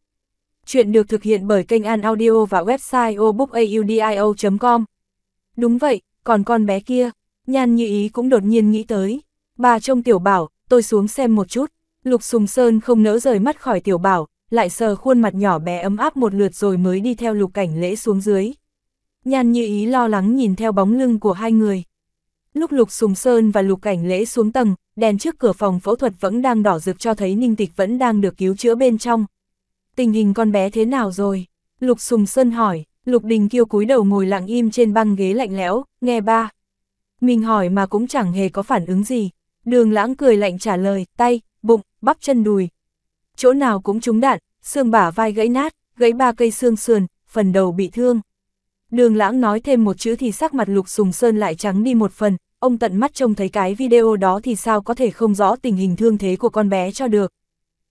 Chuyện được thực hiện bởi kênh An Audio và website obookaudio.com. Đúng vậy, còn con bé kia, Nhan như ý cũng đột nhiên nghĩ tới. Bà trông tiểu bảo, tôi xuống xem một chút. Lục Sùng Sơn không nỡ rời mắt khỏi tiểu bảo, lại sờ khuôn mặt nhỏ bé ấm áp một lượt rồi mới đi theo lục cảnh lễ xuống dưới. Nhan như ý lo lắng nhìn theo bóng lưng của hai người. Lúc Lục Sùng Sơn và Lục Cảnh Lễ xuống tầng, đèn trước cửa phòng phẫu thuật vẫn đang đỏ rực cho thấy Ninh Tịch vẫn đang được cứu chữa bên trong. Tình hình con bé thế nào rồi? Lục Sùng Sơn hỏi, Lục Đình Kiêu cúi đầu ngồi lặng im trên băng ghế lạnh lẽo, nghe ba, mình hỏi mà cũng chẳng hề có phản ứng gì. Đường lãng cười lạnh trả lời, tay, bụng, bắp chân đùi. Chỗ nào cũng trúng đạn, xương bả vai gãy nát, gãy ba cây xương sườn, phần đầu bị thương. Đường lãng nói thêm một chữ thì sắc mặt lục sùng sơn lại trắng đi một phần, ông tận mắt trông thấy cái video đó thì sao có thể không rõ tình hình thương thế của con bé cho được.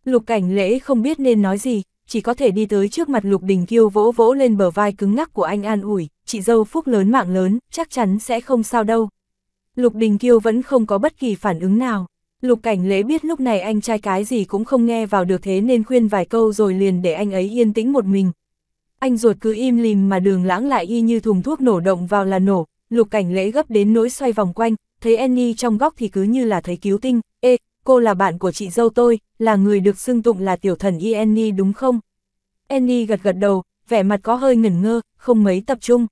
Lục cảnh lễ không biết nên nói gì, chỉ có thể đi tới trước mặt Lục Đình Kiêu vỗ vỗ lên bờ vai cứng ngắc của anh an ủi, chị dâu phúc lớn mạng lớn, chắc chắn sẽ không sao đâu. Lục Đình Kiêu vẫn không có bất kỳ phản ứng nào. Lục Cảnh Lễ biết lúc này anh trai cái gì cũng không nghe vào được thế nên khuyên vài câu rồi liền để anh ấy yên tĩnh một mình. Anh ruột cứ im lìm mà đường lãng lại y như thùng thuốc nổ động vào là nổ, Lục Cảnh Lễ gấp đến nỗi xoay vòng quanh, thấy Annie trong góc thì cứ như là thấy cứu tinh, ê, cô là bạn của chị dâu tôi, là người được xưng tụng là tiểu thần y đúng không? Annie gật gật đầu, vẻ mặt có hơi ngẩn ngơ, không mấy tập trung.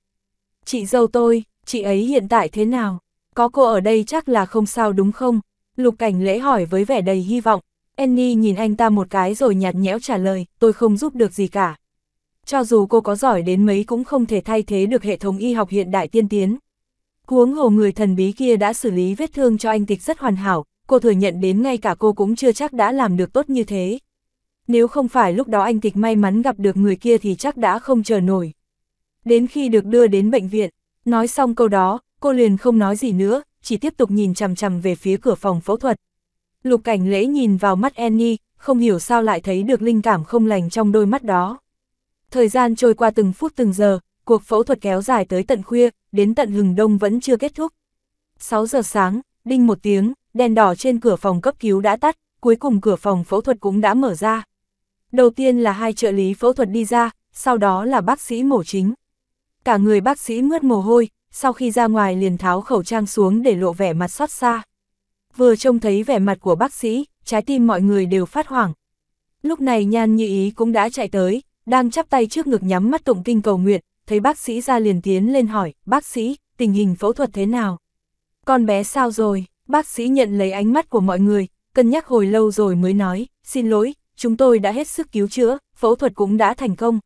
Chị dâu tôi, chị ấy hiện tại thế nào? Có cô ở đây chắc là không sao đúng không? Lục cảnh lễ hỏi với vẻ đầy hy vọng. Annie nhìn anh ta một cái rồi nhạt nhẽo trả lời, tôi không giúp được gì cả. Cho dù cô có giỏi đến mấy cũng không thể thay thế được hệ thống y học hiện đại tiên tiến. Huống hồ người thần bí kia đã xử lý vết thương cho anh tịch rất hoàn hảo, cô thừa nhận đến ngay cả cô cũng chưa chắc đã làm được tốt như thế. Nếu không phải lúc đó anh tịch may mắn gặp được người kia thì chắc đã không chờ nổi. Đến khi được đưa đến bệnh viện, nói xong câu đó, cô liền không nói gì nữa, chỉ tiếp tục nhìn chằm chằm về phía cửa phòng phẫu thuật. Lục cảnh lễ nhìn vào mắt Annie, không hiểu sao lại thấy được linh cảm không lành trong đôi mắt đó. Thời gian trôi qua từng phút từng giờ, cuộc phẫu thuật kéo dài tới tận khuya, đến tận hừng đông vẫn chưa kết thúc. 6 giờ sáng, đinh một tiếng, đèn đỏ trên cửa phòng cấp cứu đã tắt, cuối cùng cửa phòng phẫu thuật cũng đã mở ra. Đầu tiên là hai trợ lý phẫu thuật đi ra, sau đó là bác sĩ mổ chính. Cả người bác sĩ mướt mồ hôi, sau khi ra ngoài liền tháo khẩu trang xuống để lộ vẻ mặt xót xa. Vừa trông thấy vẻ mặt của bác sĩ, trái tim mọi người đều phát hoảng. Lúc này nhan như ý cũng đã chạy tới, đang chắp tay trước ngực nhắm mắt tụng kinh cầu nguyện, thấy bác sĩ ra liền tiến lên hỏi, bác sĩ, tình hình phẫu thuật thế nào? Con bé sao rồi? Bác sĩ nhận lấy ánh mắt của mọi người, cân nhắc hồi lâu rồi mới nói, xin lỗi, chúng tôi đã hết sức cứu chữa, phẫu thuật cũng đã thành công.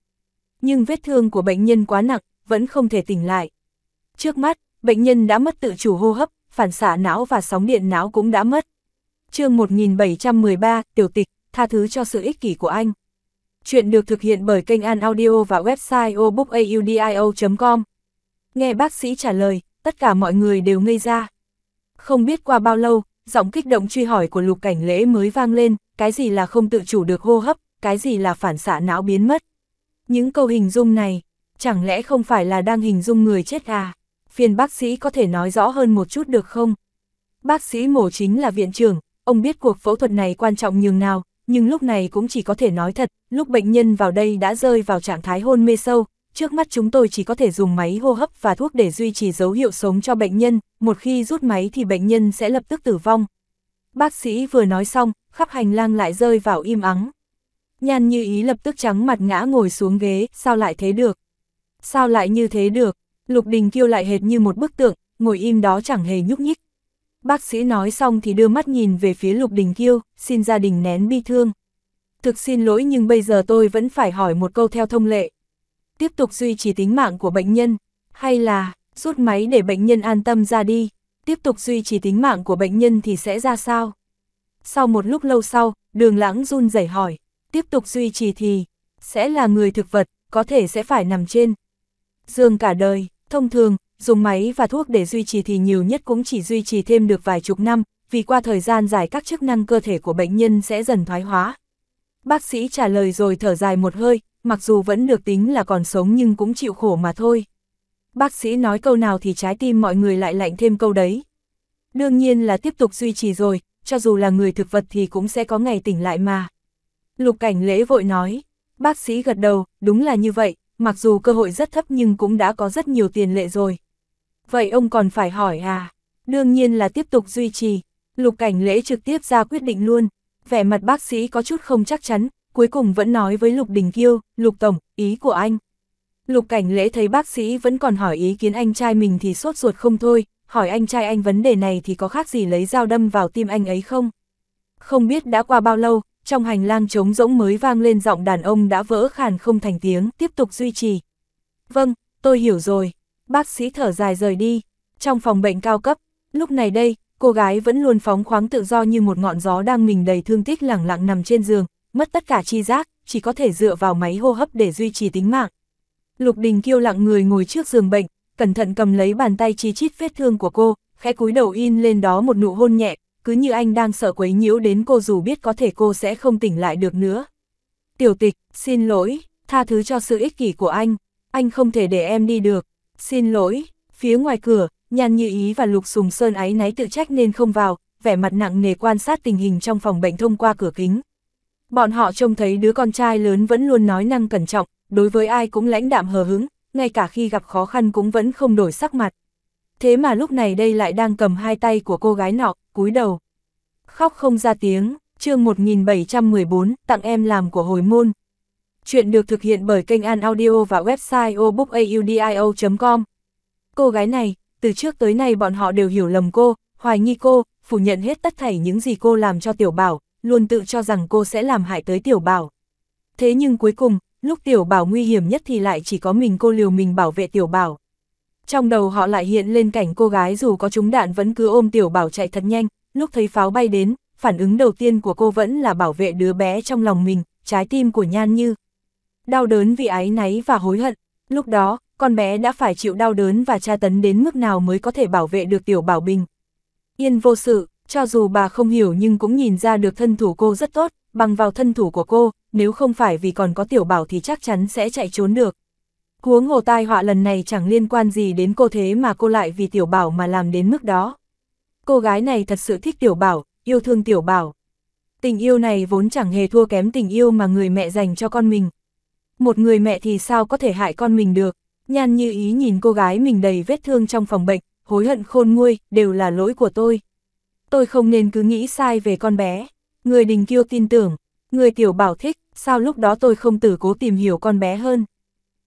Nhưng vết thương của bệnh nhân quá nặng, vẫn không thể tỉnh lại. Trước mắt, bệnh nhân đã mất tự chủ hô hấp, phản xạ não và sóng điện não cũng đã mất. chương 1713, tiểu tịch, tha thứ cho sự ích kỷ của anh. Chuyện được thực hiện bởi kênh An Audio và website obookaudio.com. Nghe bác sĩ trả lời, tất cả mọi người đều ngây ra. Không biết qua bao lâu, giọng kích động truy hỏi của lục cảnh lễ mới vang lên, cái gì là không tự chủ được hô hấp, cái gì là phản xạ não biến mất. Những câu hình dung này, chẳng lẽ không phải là đang hình dung người chết à? Phiền bác sĩ có thể nói rõ hơn một chút được không? Bác sĩ mổ chính là viện trưởng, ông biết cuộc phẫu thuật này quan trọng nhường nào, nhưng lúc này cũng chỉ có thể nói thật, lúc bệnh nhân vào đây đã rơi vào trạng thái hôn mê sâu, trước mắt chúng tôi chỉ có thể dùng máy hô hấp và thuốc để duy trì dấu hiệu sống cho bệnh nhân, một khi rút máy thì bệnh nhân sẽ lập tức tử vong. Bác sĩ vừa nói xong, khắp hành lang lại rơi vào im ắng. Nhan như ý lập tức trắng mặt ngã ngồi xuống ghế, sao lại thế được? Sao lại như thế được? Lục đình kiêu lại hệt như một bức tượng, ngồi im đó chẳng hề nhúc nhích. Bác sĩ nói xong thì đưa mắt nhìn về phía lục đình kiêu, xin gia đình nén bi thương. Thực xin lỗi nhưng bây giờ tôi vẫn phải hỏi một câu theo thông lệ, tiếp tục duy trì tính mạng của bệnh nhân, hay là rút máy để bệnh nhân an tâm ra đi, tiếp tục duy trì tính mạng của bệnh nhân thì sẽ ra sao? Sau một lúc lâu sau, đường lãng run rẩy hỏi, tiếp tục duy trì thì, sẽ là người thực vật, có thể sẽ phải nằm trên. Dương cả đời, thông thường, dùng máy và thuốc để duy trì thì nhiều nhất cũng chỉ duy trì thêm được vài chục năm, vì qua thời gian dài các chức năng cơ thể của bệnh nhân sẽ dần thoái hóa. Bác sĩ trả lời rồi thở dài một hơi, mặc dù vẫn được tính là còn sống nhưng cũng chịu khổ mà thôi. Bác sĩ nói câu nào thì trái tim mọi người lại lạnh thêm câu đấy. Đương nhiên là tiếp tục duy trì rồi, cho dù là người thực vật thì cũng sẽ có ngày tỉnh lại mà. Lục cảnh lễ vội nói, bác sĩ gật đầu, đúng là như vậy, mặc dù cơ hội rất thấp nhưng cũng đã có rất nhiều tiền lệ rồi. Vậy ông còn phải hỏi à? Đương nhiên là tiếp tục duy trì. Lục cảnh lễ trực tiếp ra quyết định luôn. Vẻ mặt bác sĩ có chút không chắc chắn, cuối cùng vẫn nói với Lục Đình Kiêu, Lục Tổng, ý của anh. Lục Cảnh Lễ thấy bác sĩ vẫn còn hỏi ý kiến anh trai mình thì sốt ruột không thôi, hỏi anh trai anh vấn đề này thì có khác gì lấy dao đâm vào tim anh ấy không? Không biết đã qua bao lâu, trong hành lang trống rỗng mới vang lên giọng đàn ông đã vỡ khàn không thành tiếng, tiếp tục duy trì. Vâng, tôi hiểu rồi. Bác sĩ thở dài rời đi. Trong phòng bệnh cao cấp, lúc này đây, cô gái vẫn luôn phóng khoáng tự do như một ngọn gió đang mình đầy thương tích lẳng lặng nằm trên giường, mất tất cả chi giác, chỉ có thể dựa vào máy hô hấp để duy trì tính mạng. Lục Đình Kiêu lặng người ngồi trước giường bệnh, cẩn thận cầm lấy bàn tay chi chít vết thương của cô, khẽ cúi đầu in lên đó một nụ hôn nhẹ, cứ như anh đang sợ quấy nhiễu đến cô dù biết có thể cô sẽ không tỉnh lại được nữa. Tiểu tịch, xin lỗi, tha thứ cho sự ích kỷ của anh, anh không thể để em đi được, xin lỗi, phía ngoài cửa, Nhan như ý và lục sùng sơn áy náy tự trách nên không vào, vẻ mặt nặng nề quan sát tình hình trong phòng bệnh thông qua cửa kính. Bọn họ trông thấy đứa con trai lớn vẫn luôn nói năng cẩn trọng, đối với ai cũng lãnh đạm hờ hứng, ngay cả khi gặp khó khăn cũng vẫn không đổi sắc mặt. Thế mà lúc này đây lại đang cầm hai tay của cô gái nọ, cúi đầu. Khóc không ra tiếng, chương 1714, tặng em làm của hồi môn. Chuyện được thực hiện bởi kênh An Audio và website obookaudio.com. Cô gái này, từ trước tới nay bọn họ đều hiểu lầm cô, hoài nghi cô, phủ nhận hết tất thảy những gì cô làm cho tiểu bảo, luôn tự cho rằng cô sẽ làm hại tới Tiểu Bảo. Thế nhưng cuối cùng, lúc Tiểu Bảo nguy hiểm nhất thì lại chỉ có mình cô liều mình bảo vệ Tiểu Bảo. Trong đầu họ lại hiện lên cảnh cô gái dù có trúng đạn vẫn cứ ôm Tiểu Bảo chạy thật nhanh, lúc thấy pháo bay đến, phản ứng đầu tiên của cô vẫn là bảo vệ đứa bé trong lòng mình, trái tim của Nhan Như. Đau đớn vì ái náy và hối hận, lúc đó, con bé đã phải chịu đau đớn và tra tấn đến mức nào mới có thể bảo vệ được Tiểu Bảo Bình. Yên vô sự, cho dù bà không hiểu nhưng cũng nhìn ra được thân thủ cô rất tốt, bằng vào thân thủ của cô, nếu không phải vì còn có tiểu bảo thì chắc chắn sẽ chạy trốn được. Huống hồ tai họa lần này chẳng liên quan gì đến cô thế mà cô lại vì tiểu bảo mà làm đến mức đó. Cô gái này thật sự thích tiểu bảo, yêu thương tiểu bảo. Tình yêu này vốn chẳng hề thua kém tình yêu mà người mẹ dành cho con mình. Một người mẹ thì sao có thể hại con mình được, nhan như ý nhìn cô gái mình đầy vết thương trong phòng bệnh, hối hận khôn nguôi, đều là lỗi của tôi tôi không nên cứ nghĩ sai về con bé. Người đình kiêu tin tưởng, người tiểu bảo thích, sao lúc đó tôi không tử cố tìm hiểu con bé hơn.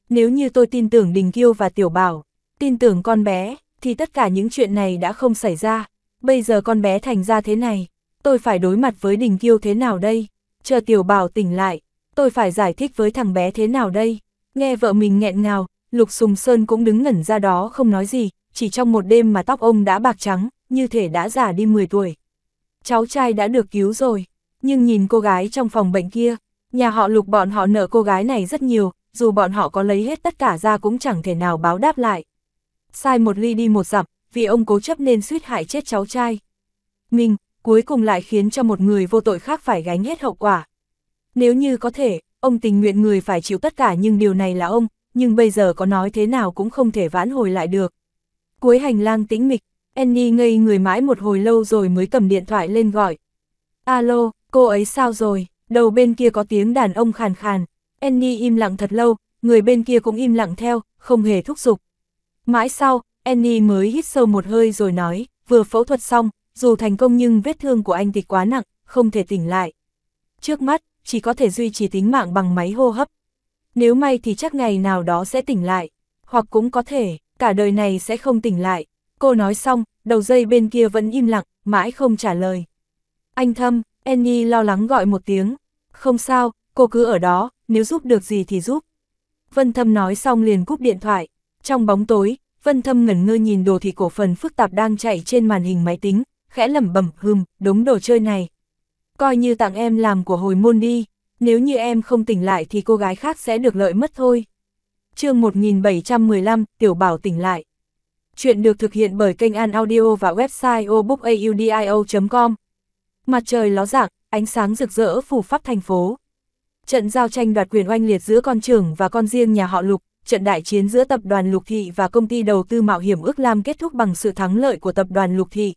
Nếu như tôi tin tưởng đình kiêu và tiểu bảo, tin tưởng con bé, thì tất cả những chuyện này đã không xảy ra. Bây giờ con bé thành ra thế này, tôi phải đối mặt với đình kiêu thế nào đây? Chờ tiểu bảo tỉnh lại, tôi phải giải thích với thằng bé thế nào đây? Nghe vợ mình nghẹn ngào, Lục Sùng Sơn cũng đứng ngẩn ra đó không nói gì, chỉ trong một đêm mà tóc ông đã bạc trắng, như thể đã già đi 10 tuổi. Cháu trai đã được cứu rồi, nhưng nhìn cô gái trong phòng bệnh kia, nhà họ lục bọn họ nợ cô gái này rất nhiều, dù bọn họ có lấy hết tất cả ra cũng chẳng thể nào báo đáp lại. Sai một ly đi một dặm, vì ông cố chấp nên suýt hại chết cháu trai. Mình, cuối cùng lại khiến cho một người vô tội khác phải gánh hết hậu quả. Nếu như có thể, ông tình nguyện người phải chịu tất cả nhưng điều này là ông, nhưng bây giờ có nói thế nào cũng không thể vãn hồi lại được. Cuối hành lang tĩnh mịch, Annie ngây người mãi một hồi lâu rồi mới cầm điện thoại lên gọi. Alo, cô ấy sao rồi? Đầu bên kia có tiếng đàn ông khàn khàn. Annie im lặng thật lâu, người bên kia cũng im lặng theo, không hề thúc giục. Mãi sau, Annie mới hít sâu một hơi rồi nói, vừa phẫu thuật xong, dù thành công nhưng vết thương của anh thì quá nặng, không thể tỉnh lại. Trước mắt, chỉ có thể duy trì tính mạng bằng máy hô hấp. Nếu may thì chắc ngày nào đó sẽ tỉnh lại, hoặc cũng có thể, cả đời này sẽ không tỉnh lại, Cô nói xong, đầu dây bên kia vẫn im lặng, mãi không trả lời. Anh Thâm, Annie lo lắng gọi một tiếng. Không sao, cô cứ ở đó, nếu giúp được gì thì giúp. Vân Thâm nói xong liền cúp điện thoại. Trong bóng tối, Vân Thâm ngẩn ngơ nhìn đồ thị cổ phần phức tạp đang chạy trên màn hình máy tính, khẽ lẩm bẩm hừm, đống đồ chơi này. Coi như tặng em làm của hồi môn đi, nếu như em không tỉnh lại thì cô gái khác sẽ được lợi mất thôi. chương 1715, Tiểu Bảo tỉnh lại. Chuyện được thực hiện bởi kênh An Audio và website obookaudio.com. Mặt trời ló dạng, ánh sáng rực rỡ phủ khắp thành phố. Trận giao tranh đoạt quyền oanh liệt giữa con trưởng và con riêng nhà họ Lục, trận đại chiến giữa tập đoàn Lục Thị và công ty đầu tư mạo hiểm ước Lam kết thúc bằng sự thắng lợi của tập đoàn Lục Thị.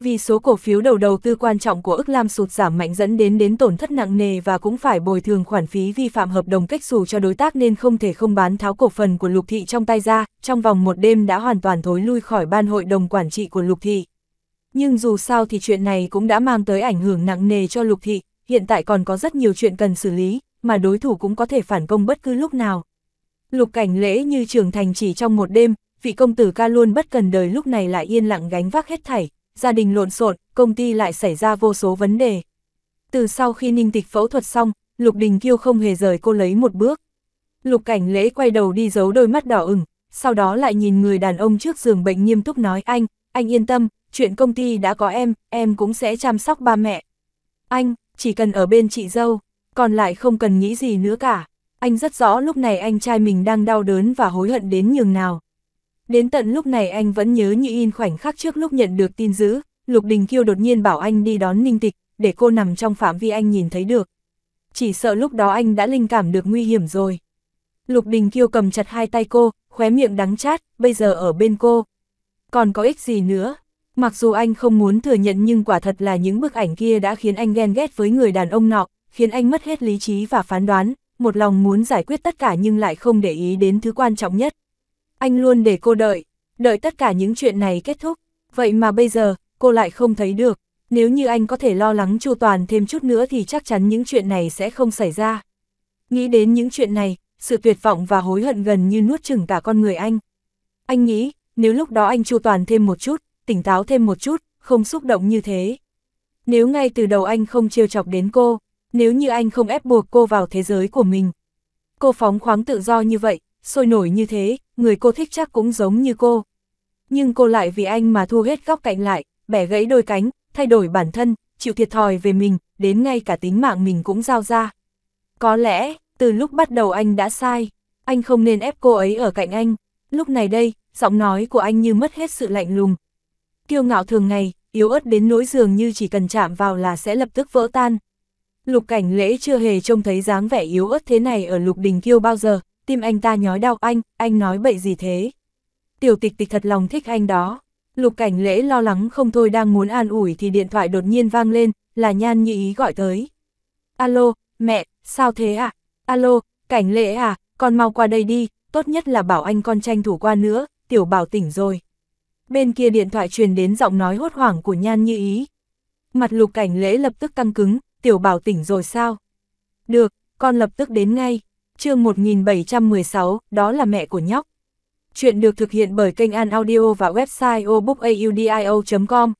Vì số cổ phiếu đầu đầu tư quan trọng của ức lam sụt giảm mạnh dẫn đến đến tổn thất nặng nề và cũng phải bồi thường khoản phí vi phạm hợp đồng cách xù cho đối tác nên không thể không bán tháo cổ phần của lục thị trong tay ra, trong vòng một đêm đã hoàn toàn thối lui khỏi ban hội đồng quản trị của lục thị. Nhưng dù sao thì chuyện này cũng đã mang tới ảnh hưởng nặng nề cho lục thị, hiện tại còn có rất nhiều chuyện cần xử lý, mà đối thủ cũng có thể phản công bất cứ lúc nào. Lục cảnh lễ như trưởng thành chỉ trong một đêm, vị công tử ca luôn bất cần đời lúc này lại yên lặng gánh vác hết thảy, gia đình lộn xộn, công ty lại xảy ra vô số vấn đề. Từ sau khi Ninh Tịch phẫu thuật xong, Lục Đình Kiêu không hề rời cô lấy một bước. Lục Cảnh Lễ quay đầu đi giấu đôi mắt đỏ ửng, sau đó lại nhìn người đàn ông trước giường bệnh nghiêm túc nói anh, anh yên tâm, chuyện công ty đã có em, em cũng sẽ chăm sóc ba mẹ. Anh, chỉ cần ở bên chị dâu, còn lại không cần nghĩ gì nữa cả. Anh rất rõ lúc này anh trai mình đang đau đớn và hối hận đến nhường nào. Đến tận lúc này anh vẫn nhớ như in khoảnh khắc trước lúc nhận được tin dữ, Lục Đình Kiêu đột nhiên bảo anh đi đón Ninh Tịch, để cô nằm trong phạm vi anh nhìn thấy được. Chỉ sợ lúc đó anh đã linh cảm được nguy hiểm rồi. Lục Đình Kiêu cầm chặt hai tay cô, khóe miệng đắng chát, bây giờ ở bên cô. Còn có ích gì nữa? Mặc dù anh không muốn thừa nhận nhưng quả thật là những bức ảnh kia đã khiến anh ghen ghét với người đàn ông nọ, khiến anh mất hết lý trí và phán đoán, một lòng muốn giải quyết tất cả nhưng lại không để ý đến thứ quan trọng nhất anh luôn để cô đợi, đợi tất cả những chuyện này kết thúc, vậy mà bây giờ, cô lại không thấy được, nếu như anh có thể lo lắng chu toàn thêm chút nữa thì chắc chắn những chuyện này sẽ không xảy ra. Nghĩ đến những chuyện này, sự tuyệt vọng và hối hận gần như nuốt chừng cả con người anh. Anh nghĩ, nếu lúc đó anh chu toàn thêm một chút, tỉnh táo thêm một chút, không xúc động như thế. Nếu ngay từ đầu anh không trêu chọc đến cô, nếu như anh không ép buộc cô vào thế giới của mình. Cô phóng khoáng tự do như vậy, sôi nổi như thế, người cô thích chắc cũng giống như cô. Nhưng cô lại vì anh mà thua hết góc cạnh lại, bẻ gãy đôi cánh, thay đổi bản thân, chịu thiệt thòi về mình, đến ngay cả tính mạng mình cũng giao ra. Có lẽ, từ lúc bắt đầu anh đã sai, anh không nên ép cô ấy ở cạnh anh. Lúc này đây, giọng nói của anh như mất hết sự lạnh lùng. Kiêu ngạo thường ngày, yếu ớt đến nỗi dường như chỉ cần chạm vào là sẽ lập tức vỡ tan. Lục cảnh lễ chưa hề trông thấy dáng vẻ yếu ớt thế này ở lục đình kiêu bao giờ, tim anh ta nhói đau anh, anh nói bậy gì thế. Tiểu tịch tịch thật lòng thích anh đó. Lục cảnh lễ lo lắng không thôi đang muốn an ủi thì điện thoại đột nhiên vang lên, là nhan như ý gọi tới. Alo, mẹ, sao thế ạ? À? Alo, cảnh lễ à, con mau qua đây đi, tốt nhất là bảo anh con tranh thủ qua nữa, tiểu bảo tỉnh rồi. Bên kia điện thoại truyền đến giọng nói hốt hoảng của nhan như ý. Mặt lục cảnh lễ lập tức căng cứng, tiểu bảo tỉnh rồi sao? Được, con lập tức đến ngay chương 1716, đó là mẹ của nhóc. Chuyện được thực hiện bởi kênh An Audio và website obookaudio.com.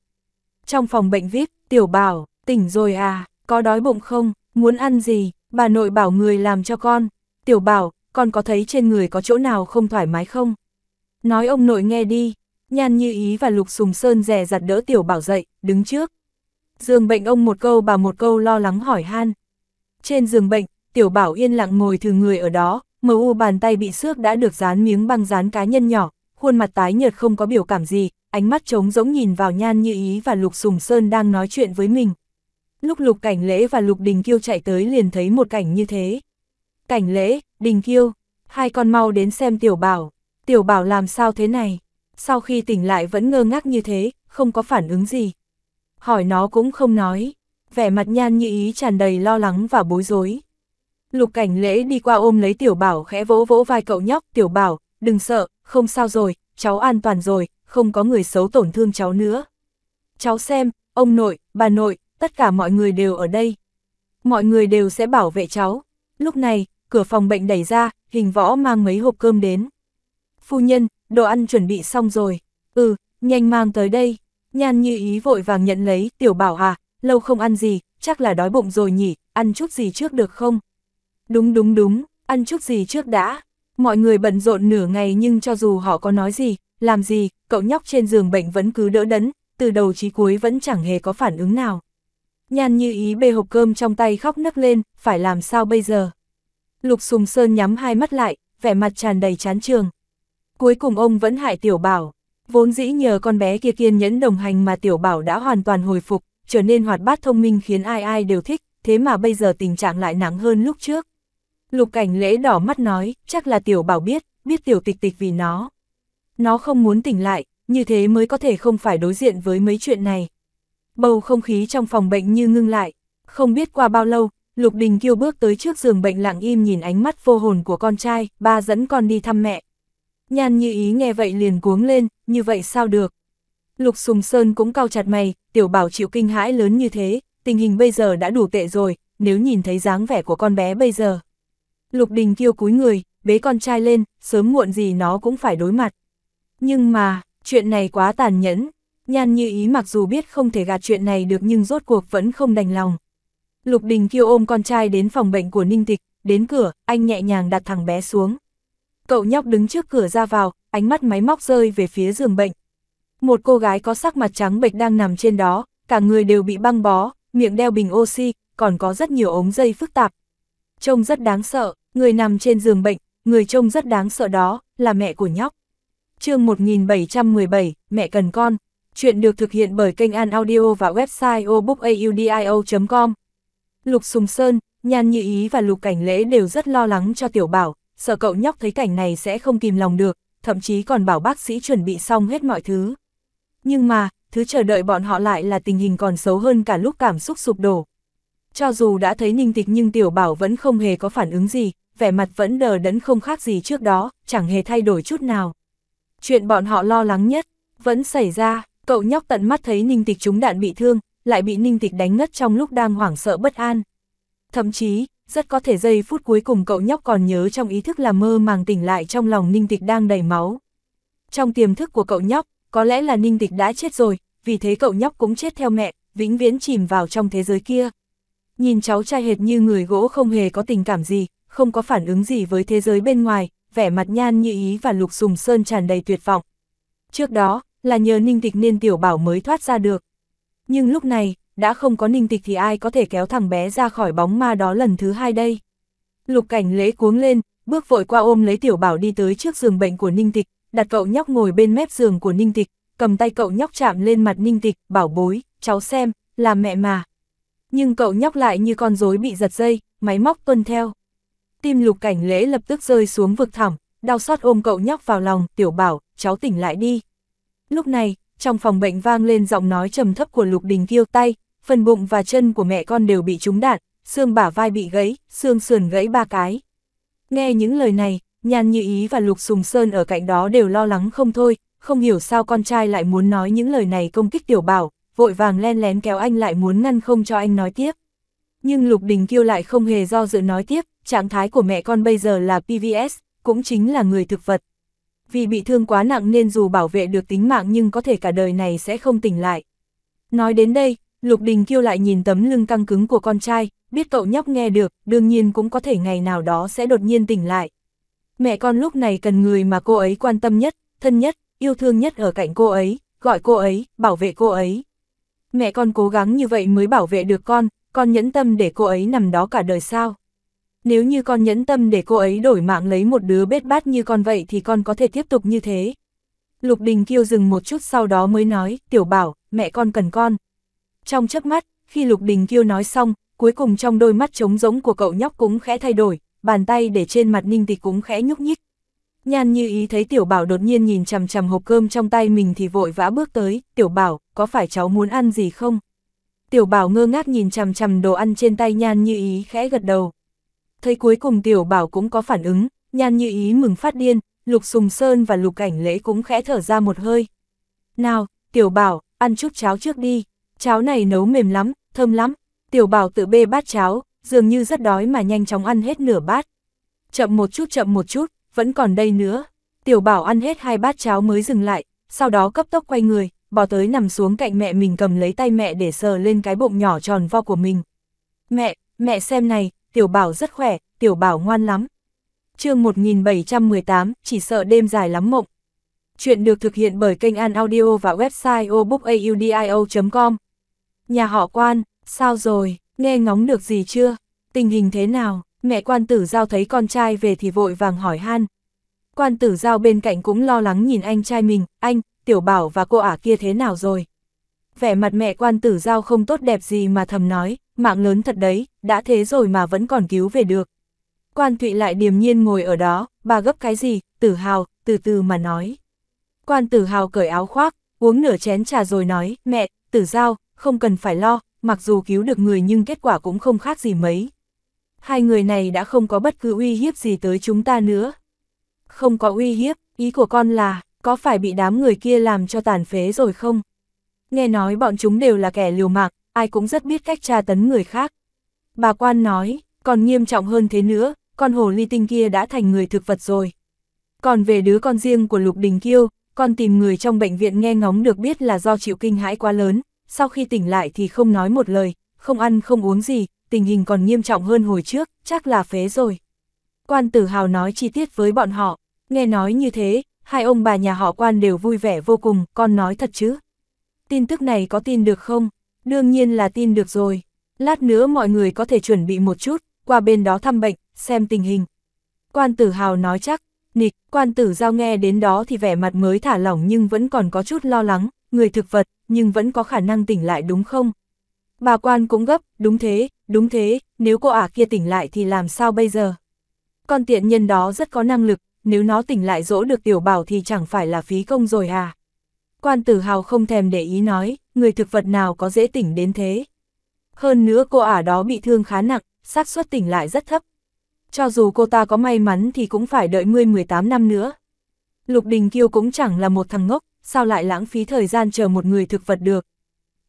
Trong phòng bệnh viết, tiểu bảo, tỉnh rồi à, có đói bụng không, muốn ăn gì, bà nội bảo người làm cho con. Tiểu bảo, con có thấy trên người có chỗ nào không thoải mái không? Nói ông nội nghe đi, nhan như ý và lục sùng sơn rè giặt đỡ tiểu bảo dậy, đứng trước. Giường bệnh ông một câu bà một câu lo lắng hỏi han. Trên giường bệnh, tiểu bảo yên lặng ngồi thừ người ở đó, mờ u bàn tay bị xước đã được dán miếng băng dán cá nhân nhỏ, khuôn mặt tái nhợt không có biểu cảm gì, ánh mắt trống rỗng nhìn vào nhan như ý và lục sùng sơn đang nói chuyện với mình. Lúc lục cảnh lễ và lục đình kiêu chạy tới liền thấy một cảnh như thế. Cảnh lễ, đình kiêu, hai con mau đến xem tiểu bảo, tiểu bảo làm sao thế này, sau khi tỉnh lại vẫn ngơ ngác như thế, không có phản ứng gì. Hỏi nó cũng không nói, vẻ mặt nhan như ý tràn đầy lo lắng và bối rối. Lục cảnh lễ đi qua ôm lấy tiểu bảo khẽ vỗ vỗ vai cậu nhóc, tiểu bảo, đừng sợ, không sao rồi, cháu an toàn rồi, không có người xấu tổn thương cháu nữa. Cháu xem, ông nội, bà nội, tất cả mọi người đều ở đây. Mọi người đều sẽ bảo vệ cháu. Lúc này, cửa phòng bệnh đẩy ra, hình võ mang mấy hộp cơm đến. Phu nhân, đồ ăn chuẩn bị xong rồi. Ừ, nhanh mang tới đây. Nhan như ý vội vàng nhận lấy, tiểu bảo à, lâu không ăn gì, chắc là đói bụng rồi nhỉ, ăn chút gì trước được không? Đúng đúng đúng, ăn chút gì trước đã. Mọi người bận rộn nửa ngày nhưng cho dù họ có nói gì, làm gì, cậu nhóc trên giường bệnh vẫn cứ đỡ đấn, từ đầu chí cuối vẫn chẳng hề có phản ứng nào. Nhan như ý bê hộp cơm trong tay khóc nấc lên, phải làm sao bây giờ? Lục Sùng Sơn nhắm hai mắt lại, vẻ mặt tràn đầy chán trường. Cuối cùng ông vẫn hại Tiểu Bảo. Vốn dĩ nhờ con bé kia kiên nhẫn đồng hành mà Tiểu Bảo đã hoàn toàn hồi phục, trở nên hoạt bát thông minh khiến ai ai đều thích, thế mà bây giờ tình trạng lại nặng hơn lúc trước. Lục cảnh lễ đỏ mắt nói, chắc là tiểu bảo biết, biết tiểu tịch tịch vì nó. Nó không muốn tỉnh lại, như thế mới có thể không phải đối diện với mấy chuyện này. Bầu không khí trong phòng bệnh như ngưng lại, không biết qua bao lâu, Lục Đình Kiêu bước tới trước giường bệnh lặng im nhìn ánh mắt vô hồn của con trai, ba dẫn con đi thăm mẹ. Nhan như ý nghe vậy liền cuống lên, như vậy sao được. Lục Sùng Sơn cũng cao chặt mày, tiểu bảo chịu kinh hãi lớn như thế, tình hình bây giờ đã đủ tệ rồi, nếu nhìn thấy dáng vẻ của con bé bây giờ. Lục Đình Kiêu cúi người, bế con trai lên, sớm muộn gì nó cũng phải đối mặt. Nhưng mà, chuyện này quá tàn nhẫn, nhan như ý mặc dù biết không thể gạt chuyện này được nhưng rốt cuộc vẫn không đành lòng. Lục Đình Kiêu ôm con trai đến phòng bệnh của Ninh Tịch, đến cửa, anh nhẹ nhàng đặt thằng bé xuống. Cậu nhóc đứng trước cửa ra vào, ánh mắt máy móc rơi về phía giường bệnh. Một cô gái có sắc mặt trắng bệch đang nằm trên đó, cả người đều bị băng bó, miệng đeo bình oxy, còn có rất nhiều ống dây phức tạp, trông rất đáng sợ, người nằm trên giường bệnh, người trông rất đáng sợ đó, là mẹ của nhóc. chương 1717, mẹ cần con. Chuyện được thực hiện bởi kênh An Audio và website obookaudio.com. Lục Sùng Sơn, Nhan Nhị Ý và Lục Cảnh Lễ đều rất lo lắng cho Tiểu Bảo, sợ cậu nhóc thấy cảnh này sẽ không kìm lòng được, thậm chí còn bảo bác sĩ chuẩn bị xong hết mọi thứ. Nhưng mà, thứ chờ đợi bọn họ lại là tình hình còn xấu hơn cả lúc cảm xúc sụp đổ. Cho dù đã thấy ninh tịch nhưng tiểu bảo vẫn không hề có phản ứng gì, vẻ mặt vẫn đờ đẫn không khác gì trước đó, chẳng hề thay đổi chút nào. Chuyện bọn họ lo lắng nhất, vẫn xảy ra, cậu nhóc tận mắt thấy ninh tịch trúng đạn bị thương, lại bị ninh tịch đánh ngất trong lúc đang hoảng sợ bất an. Thậm chí, rất có thể giây phút cuối cùng cậu nhóc còn nhớ trong ý thức là mơ màng tỉnh lại trong lòng ninh tịch đang đầy máu. Trong tiềm thức của cậu nhóc, có lẽ là ninh tịch đã chết rồi, vì thế cậu nhóc cũng chết theo mẹ, vĩnh viễn chìm vào trong thế giới kia nhìn cháu trai hệt như người gỗ không hề có tình cảm gì, không có phản ứng gì với thế giới bên ngoài, vẻ mặt nhan như ý và lục sùng sơn tràn đầy tuyệt vọng. Trước đó, là nhờ ninh tịch nên tiểu bảo mới thoát ra được. Nhưng lúc này, đã không có ninh tịch thì ai có thể kéo thằng bé ra khỏi bóng ma đó lần thứ hai đây. Lục cảnh lễ cuống lên, bước vội qua ôm lấy tiểu bảo đi tới trước giường bệnh của ninh tịch, đặt cậu nhóc ngồi bên mép giường của ninh tịch, cầm tay cậu nhóc chạm lên mặt ninh tịch, bảo bối, cháu xem, là mẹ mà. Nhưng cậu nhóc lại như con rối bị giật dây, máy móc tuân theo. Tim lục cảnh lễ lập tức rơi xuống vực thẳm, đau xót ôm cậu nhóc vào lòng, tiểu bảo, cháu tỉnh lại đi. Lúc này, trong phòng bệnh vang lên giọng nói trầm thấp của lục đình kiêu tay, phần bụng và chân của mẹ con đều bị trúng đạn, xương bả vai bị gãy, xương sườn gãy ba cái. Nghe những lời này, nhàn như ý và lục sùng sơn ở cạnh đó đều lo lắng không thôi, không hiểu sao con trai lại muốn nói những lời này công kích tiểu bảo, vội vàng len lén kéo anh lại muốn ngăn không cho anh nói tiếp. Nhưng Lục Đình Kiêu lại không hề do dự nói tiếp, trạng thái của mẹ con bây giờ là PVS, cũng chính là người thực vật. Vì bị thương quá nặng nên dù bảo vệ được tính mạng nhưng có thể cả đời này sẽ không tỉnh lại. Nói đến đây, Lục Đình Kiêu lại nhìn tấm lưng căng cứng của con trai, biết cậu nhóc nghe được, đương nhiên cũng có thể ngày nào đó sẽ đột nhiên tỉnh lại. Mẹ con lúc này cần người mà cô ấy quan tâm nhất, thân nhất, yêu thương nhất ở cạnh cô ấy, gọi cô ấy, bảo vệ cô ấy mẹ con cố gắng như vậy mới bảo vệ được con, con nhẫn tâm để cô ấy nằm đó cả đời sao? Nếu như con nhẫn tâm để cô ấy đổi mạng lấy một đứa bết bát như con vậy thì con có thể tiếp tục như thế. Lục Đình Kiêu dừng một chút sau đó mới nói, tiểu bảo, mẹ con cần con. Trong chớp mắt, khi Lục Đình Kiêu nói xong, cuối cùng trong đôi mắt trống rỗng của cậu nhóc cũng khẽ thay đổi, bàn tay để trên mặt Ninh thì cũng khẽ nhúc nhích, Nhan như ý thấy tiểu bảo đột nhiên nhìn chằm chằm hộp cơm trong tay mình thì vội vã bước tới, tiểu bảo, có phải cháu muốn ăn gì không? Tiểu bảo ngơ ngác nhìn chằm chằm đồ ăn trên tay nhan như ý khẽ gật đầu. Thấy cuối cùng tiểu bảo cũng có phản ứng, nhan như ý mừng phát điên, lục sùng sơn và lục Cảnh lễ cũng khẽ thở ra một hơi. Nào, tiểu bảo, ăn chút cháo trước đi, cháo này nấu mềm lắm, thơm lắm. Tiểu bảo tự bê bát cháo, dường như rất đói mà nhanh chóng ăn hết nửa bát. Chậm một chút chậm một chút, vẫn còn đây nữa. Tiểu bảo ăn hết hai bát cháo mới dừng lại, sau đó cấp tốc quay người, bò tới nằm xuống cạnh mẹ mình cầm lấy tay mẹ để sờ lên cái bụng nhỏ tròn vo của mình. Mẹ, mẹ xem này, tiểu bảo rất khỏe, tiểu bảo ngoan lắm. chương 1718, chỉ sợ đêm dài lắm mộng. Chuyện được thực hiện bởi kênh An Audio và website obookaudio.com. Nhà họ quan, sao rồi, nghe ngóng được gì chưa, tình hình thế nào? Mẹ quan tử giao thấy con trai về thì vội vàng hỏi han. Quan tử giao bên cạnh cũng lo lắng nhìn anh trai mình, anh, tiểu bảo và cô ả kia thế nào rồi? Vẻ mặt mẹ quan tử giao không tốt đẹp gì mà thầm nói, mạng lớn thật đấy, đã thế rồi mà vẫn còn cứu về được. Quan Thụy lại điềm nhiên ngồi ở đó, bà gấp cái gì, tử hào, từ từ mà nói. Quan tử hào cởi áo khoác, uống nửa chén trà rồi nói, mẹ, tử giao, không cần phải lo, mặc dù cứu được người nhưng kết quả cũng không khác gì mấy hai người này đã không có bất cứ uy hiếp gì tới chúng ta nữa. Không có uy hiếp, ý của con là, có phải bị đám người kia làm cho tàn phế rồi không? Nghe nói bọn chúng đều là kẻ liều mạng, ai cũng rất biết cách tra tấn người khác. Bà quan nói, còn nghiêm trọng hơn thế nữa, con hồ ly tinh kia đã thành người thực vật rồi. Còn về đứa con riêng của Lục Đình Kiêu, con tìm người trong bệnh viện nghe ngóng được biết là do chịu kinh hãi quá lớn, sau khi tỉnh lại thì không nói một lời, không ăn không uống gì, tình hình còn nghiêm trọng hơn hồi trước, chắc là phế rồi. Quan tử hào nói chi tiết với bọn họ, nghe nói như thế, hai ông bà nhà họ quan đều vui vẻ vô cùng, con nói thật chứ. Tin tức này có tin được không? Đương nhiên là tin được rồi. Lát nữa mọi người có thể chuẩn bị một chút, qua bên đó thăm bệnh, xem tình hình. Quan tử hào nói chắc, nịch, quan tử giao nghe đến đó thì vẻ mặt mới thả lỏng nhưng vẫn còn có chút lo lắng, người thực vật, nhưng vẫn có khả năng tỉnh lại đúng không, Bà quan cũng gấp, đúng thế, đúng thế, nếu cô ả kia tỉnh lại thì làm sao bây giờ? Con tiện nhân đó rất có năng lực, nếu nó tỉnh lại dỗ được tiểu bảo thì chẳng phải là phí công rồi à? Quan tử hào không thèm để ý nói, người thực vật nào có dễ tỉnh đến thế? Hơn nữa cô ả đó bị thương khá nặng, xác suất tỉnh lại rất thấp. Cho dù cô ta có may mắn thì cũng phải đợi ngươi 18 năm nữa. Lục Đình Kiêu cũng chẳng là một thằng ngốc, sao lại lãng phí thời gian chờ một người thực vật được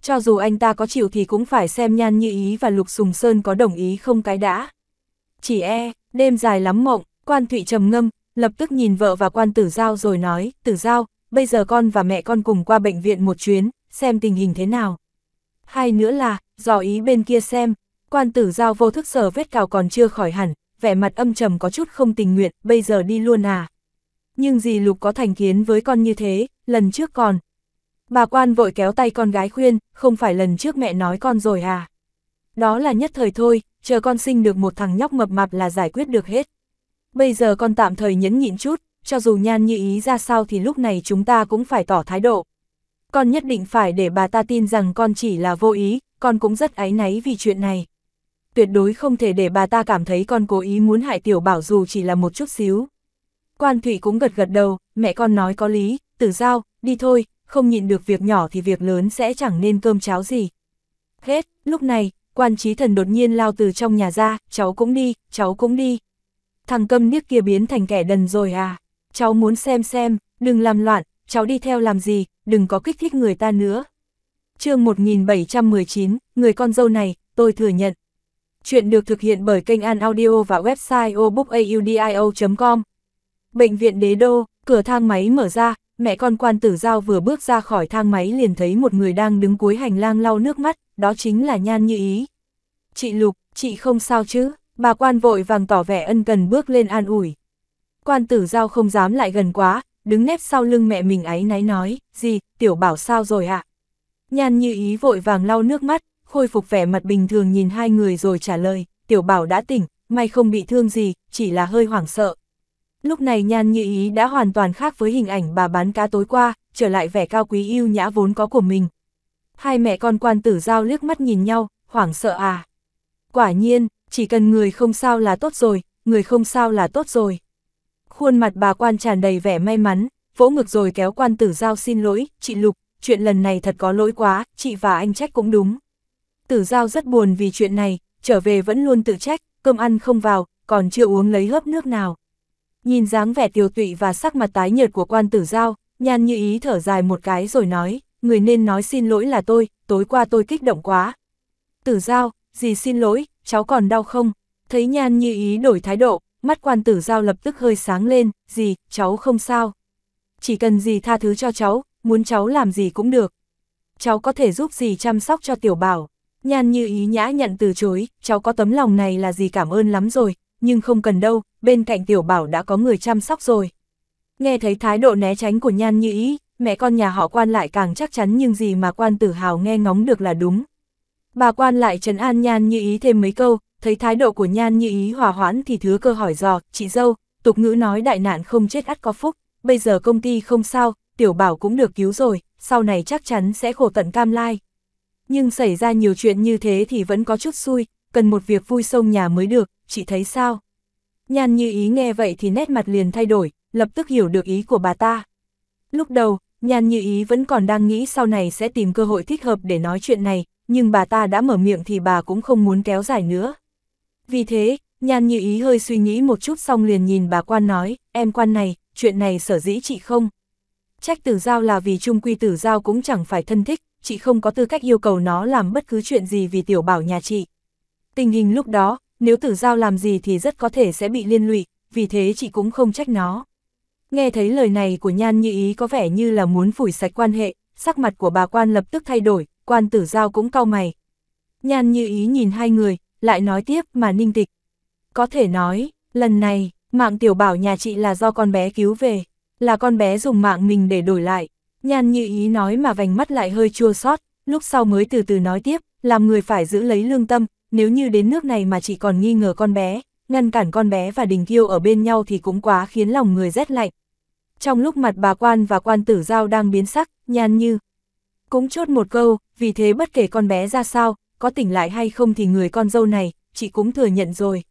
cho dù anh ta có chịu thì cũng phải xem Nhan Như Ý và Lục Sùng Sơn có đồng ý không cái đã. Chỉ e, đêm dài lắm mộng, quan thụy trầm ngâm, lập tức nhìn vợ và quan tử giao rồi nói, tử giao, bây giờ con và mẹ con cùng qua bệnh viện một chuyến, xem tình hình thế nào. Hai nữa là, dò ý bên kia xem, quan tử giao vô thức sở vết cào còn chưa khỏi hẳn, vẻ mặt âm trầm có chút không tình nguyện, bây giờ đi luôn à. Nhưng gì Lục có thành kiến với con như thế, lần trước còn, Bà quan vội kéo tay con gái khuyên, không phải lần trước mẹ nói con rồi à. Đó là nhất thời thôi, chờ con sinh được một thằng nhóc mập mạp là giải quyết được hết. Bây giờ con tạm thời nhẫn nhịn chút, cho dù nhan như ý ra sao thì lúc này chúng ta cũng phải tỏ thái độ. Con nhất định phải để bà ta tin rằng con chỉ là vô ý, con cũng rất áy náy vì chuyện này. Tuyệt đối không thể để bà ta cảm thấy con cố ý muốn hại tiểu bảo dù chỉ là một chút xíu. Quan Thụy cũng gật gật đầu, mẹ con nói có lý, tử giao, đi thôi, không nhịn được việc nhỏ thì việc lớn sẽ chẳng nên cơm cháo gì. Hết, lúc này, quan trí thần đột nhiên lao từ trong nhà ra, cháu cũng đi, cháu cũng đi. Thằng câm niếc kia biến thành kẻ đần rồi à, cháu muốn xem xem, đừng làm loạn, cháu đi theo làm gì, đừng có kích thích người ta nữa. chương 1719, người con dâu này, tôi thừa nhận. Chuyện được thực hiện bởi kênh An Audio và website obookaudio.com. Bệnh viện Đế Đô, cửa thang máy mở ra, mẹ con quan tử giao vừa bước ra khỏi thang máy liền thấy một người đang đứng cuối hành lang lau nước mắt, đó chính là Nhan Như Ý. Chị Lục, chị không sao chứ, bà quan vội vàng tỏ vẻ ân cần bước lên an ủi. Quan tử giao không dám lại gần quá, đứng nép sau lưng mẹ mình ấy náy nói, gì, tiểu bảo sao rồi ạ? Nhan Như Ý vội vàng lau nước mắt, khôi phục vẻ mặt bình thường nhìn hai người rồi trả lời, tiểu bảo đã tỉnh, may không bị thương gì, chỉ là hơi hoảng sợ, Lúc này nhan như ý đã hoàn toàn khác với hình ảnh bà bán cá tối qua, trở lại vẻ cao quý yêu nhã vốn có của mình. Hai mẹ con quan tử giao liếc mắt nhìn nhau, hoảng sợ à. Quả nhiên, chỉ cần người không sao là tốt rồi, người không sao là tốt rồi. Khuôn mặt bà quan tràn đầy vẻ may mắn, vỗ ngực rồi kéo quan tử giao xin lỗi, chị Lục, chuyện lần này thật có lỗi quá, chị và anh trách cũng đúng. Tử giao rất buồn vì chuyện này, trở về vẫn luôn tự trách, cơm ăn không vào, còn chưa uống lấy hớp nước nào. Nhìn dáng vẻ tiêu tụy và sắc mặt tái nhợt của quan tử giao, nhan như ý thở dài một cái rồi nói, người nên nói xin lỗi là tôi, tối qua tôi kích động quá. Tử giao, gì xin lỗi, cháu còn đau không? Thấy nhan như ý đổi thái độ, mắt quan tử giao lập tức hơi sáng lên, gì, cháu không sao. Chỉ cần gì tha thứ cho cháu, muốn cháu làm gì cũng được. Cháu có thể giúp gì chăm sóc cho tiểu bảo. Nhan như ý nhã nhận từ chối, cháu có tấm lòng này là gì cảm ơn lắm rồi, nhưng không cần đâu, bên cạnh tiểu bảo đã có người chăm sóc rồi. Nghe thấy thái độ né tránh của nhan như ý, mẹ con nhà họ quan lại càng chắc chắn nhưng gì mà quan tử hào nghe ngóng được là đúng. Bà quan lại trấn an nhan như ý thêm mấy câu, thấy thái độ của nhan như ý hòa hoãn thì thứ cơ hỏi dò, chị dâu, tục ngữ nói đại nạn không chết ắt có phúc, bây giờ công ty không sao, tiểu bảo cũng được cứu rồi, sau này chắc chắn sẽ khổ tận cam lai. Nhưng xảy ra nhiều chuyện như thế thì vẫn có chút xui, cần một việc vui sông nhà mới được, chị thấy sao? Nhan như ý nghe vậy thì nét mặt liền thay đổi, lập tức hiểu được ý của bà ta. Lúc đầu, nhan như ý vẫn còn đang nghĩ sau này sẽ tìm cơ hội thích hợp để nói chuyện này, nhưng bà ta đã mở miệng thì bà cũng không muốn kéo dài nữa. Vì thế, nhan như ý hơi suy nghĩ một chút xong liền nhìn bà quan nói, em quan này, chuyện này sở dĩ chị không. Trách tử giao là vì trung quy tử giao cũng chẳng phải thân thích, chị không có tư cách yêu cầu nó làm bất cứ chuyện gì vì tiểu bảo nhà chị. Tình hình lúc đó, nếu tử giao làm gì thì rất có thể sẽ bị liên lụy, vì thế chị cũng không trách nó. Nghe thấy lời này của Nhan Như Ý có vẻ như là muốn phủi sạch quan hệ, sắc mặt của bà quan lập tức thay đổi, quan tử giao cũng cau mày. Nhan Như Ý nhìn hai người, lại nói tiếp mà ninh tịch. Có thể nói, lần này, mạng tiểu bảo nhà chị là do con bé cứu về, là con bé dùng mạng mình để đổi lại. Nhan Như Ý nói mà vành mắt lại hơi chua xót lúc sau mới từ từ nói tiếp, làm người phải giữ lấy lương tâm, nếu như đến nước này mà chỉ còn nghi ngờ con bé, ngăn cản con bé và Đình Kiêu ở bên nhau thì cũng quá khiến lòng người rét lạnh. Trong lúc mặt bà quan và quan tử giao đang biến sắc, nhan như. Cũng chốt một câu, vì thế bất kể con bé ra sao, có tỉnh lại hay không thì người con dâu này, chị cũng thừa nhận rồi.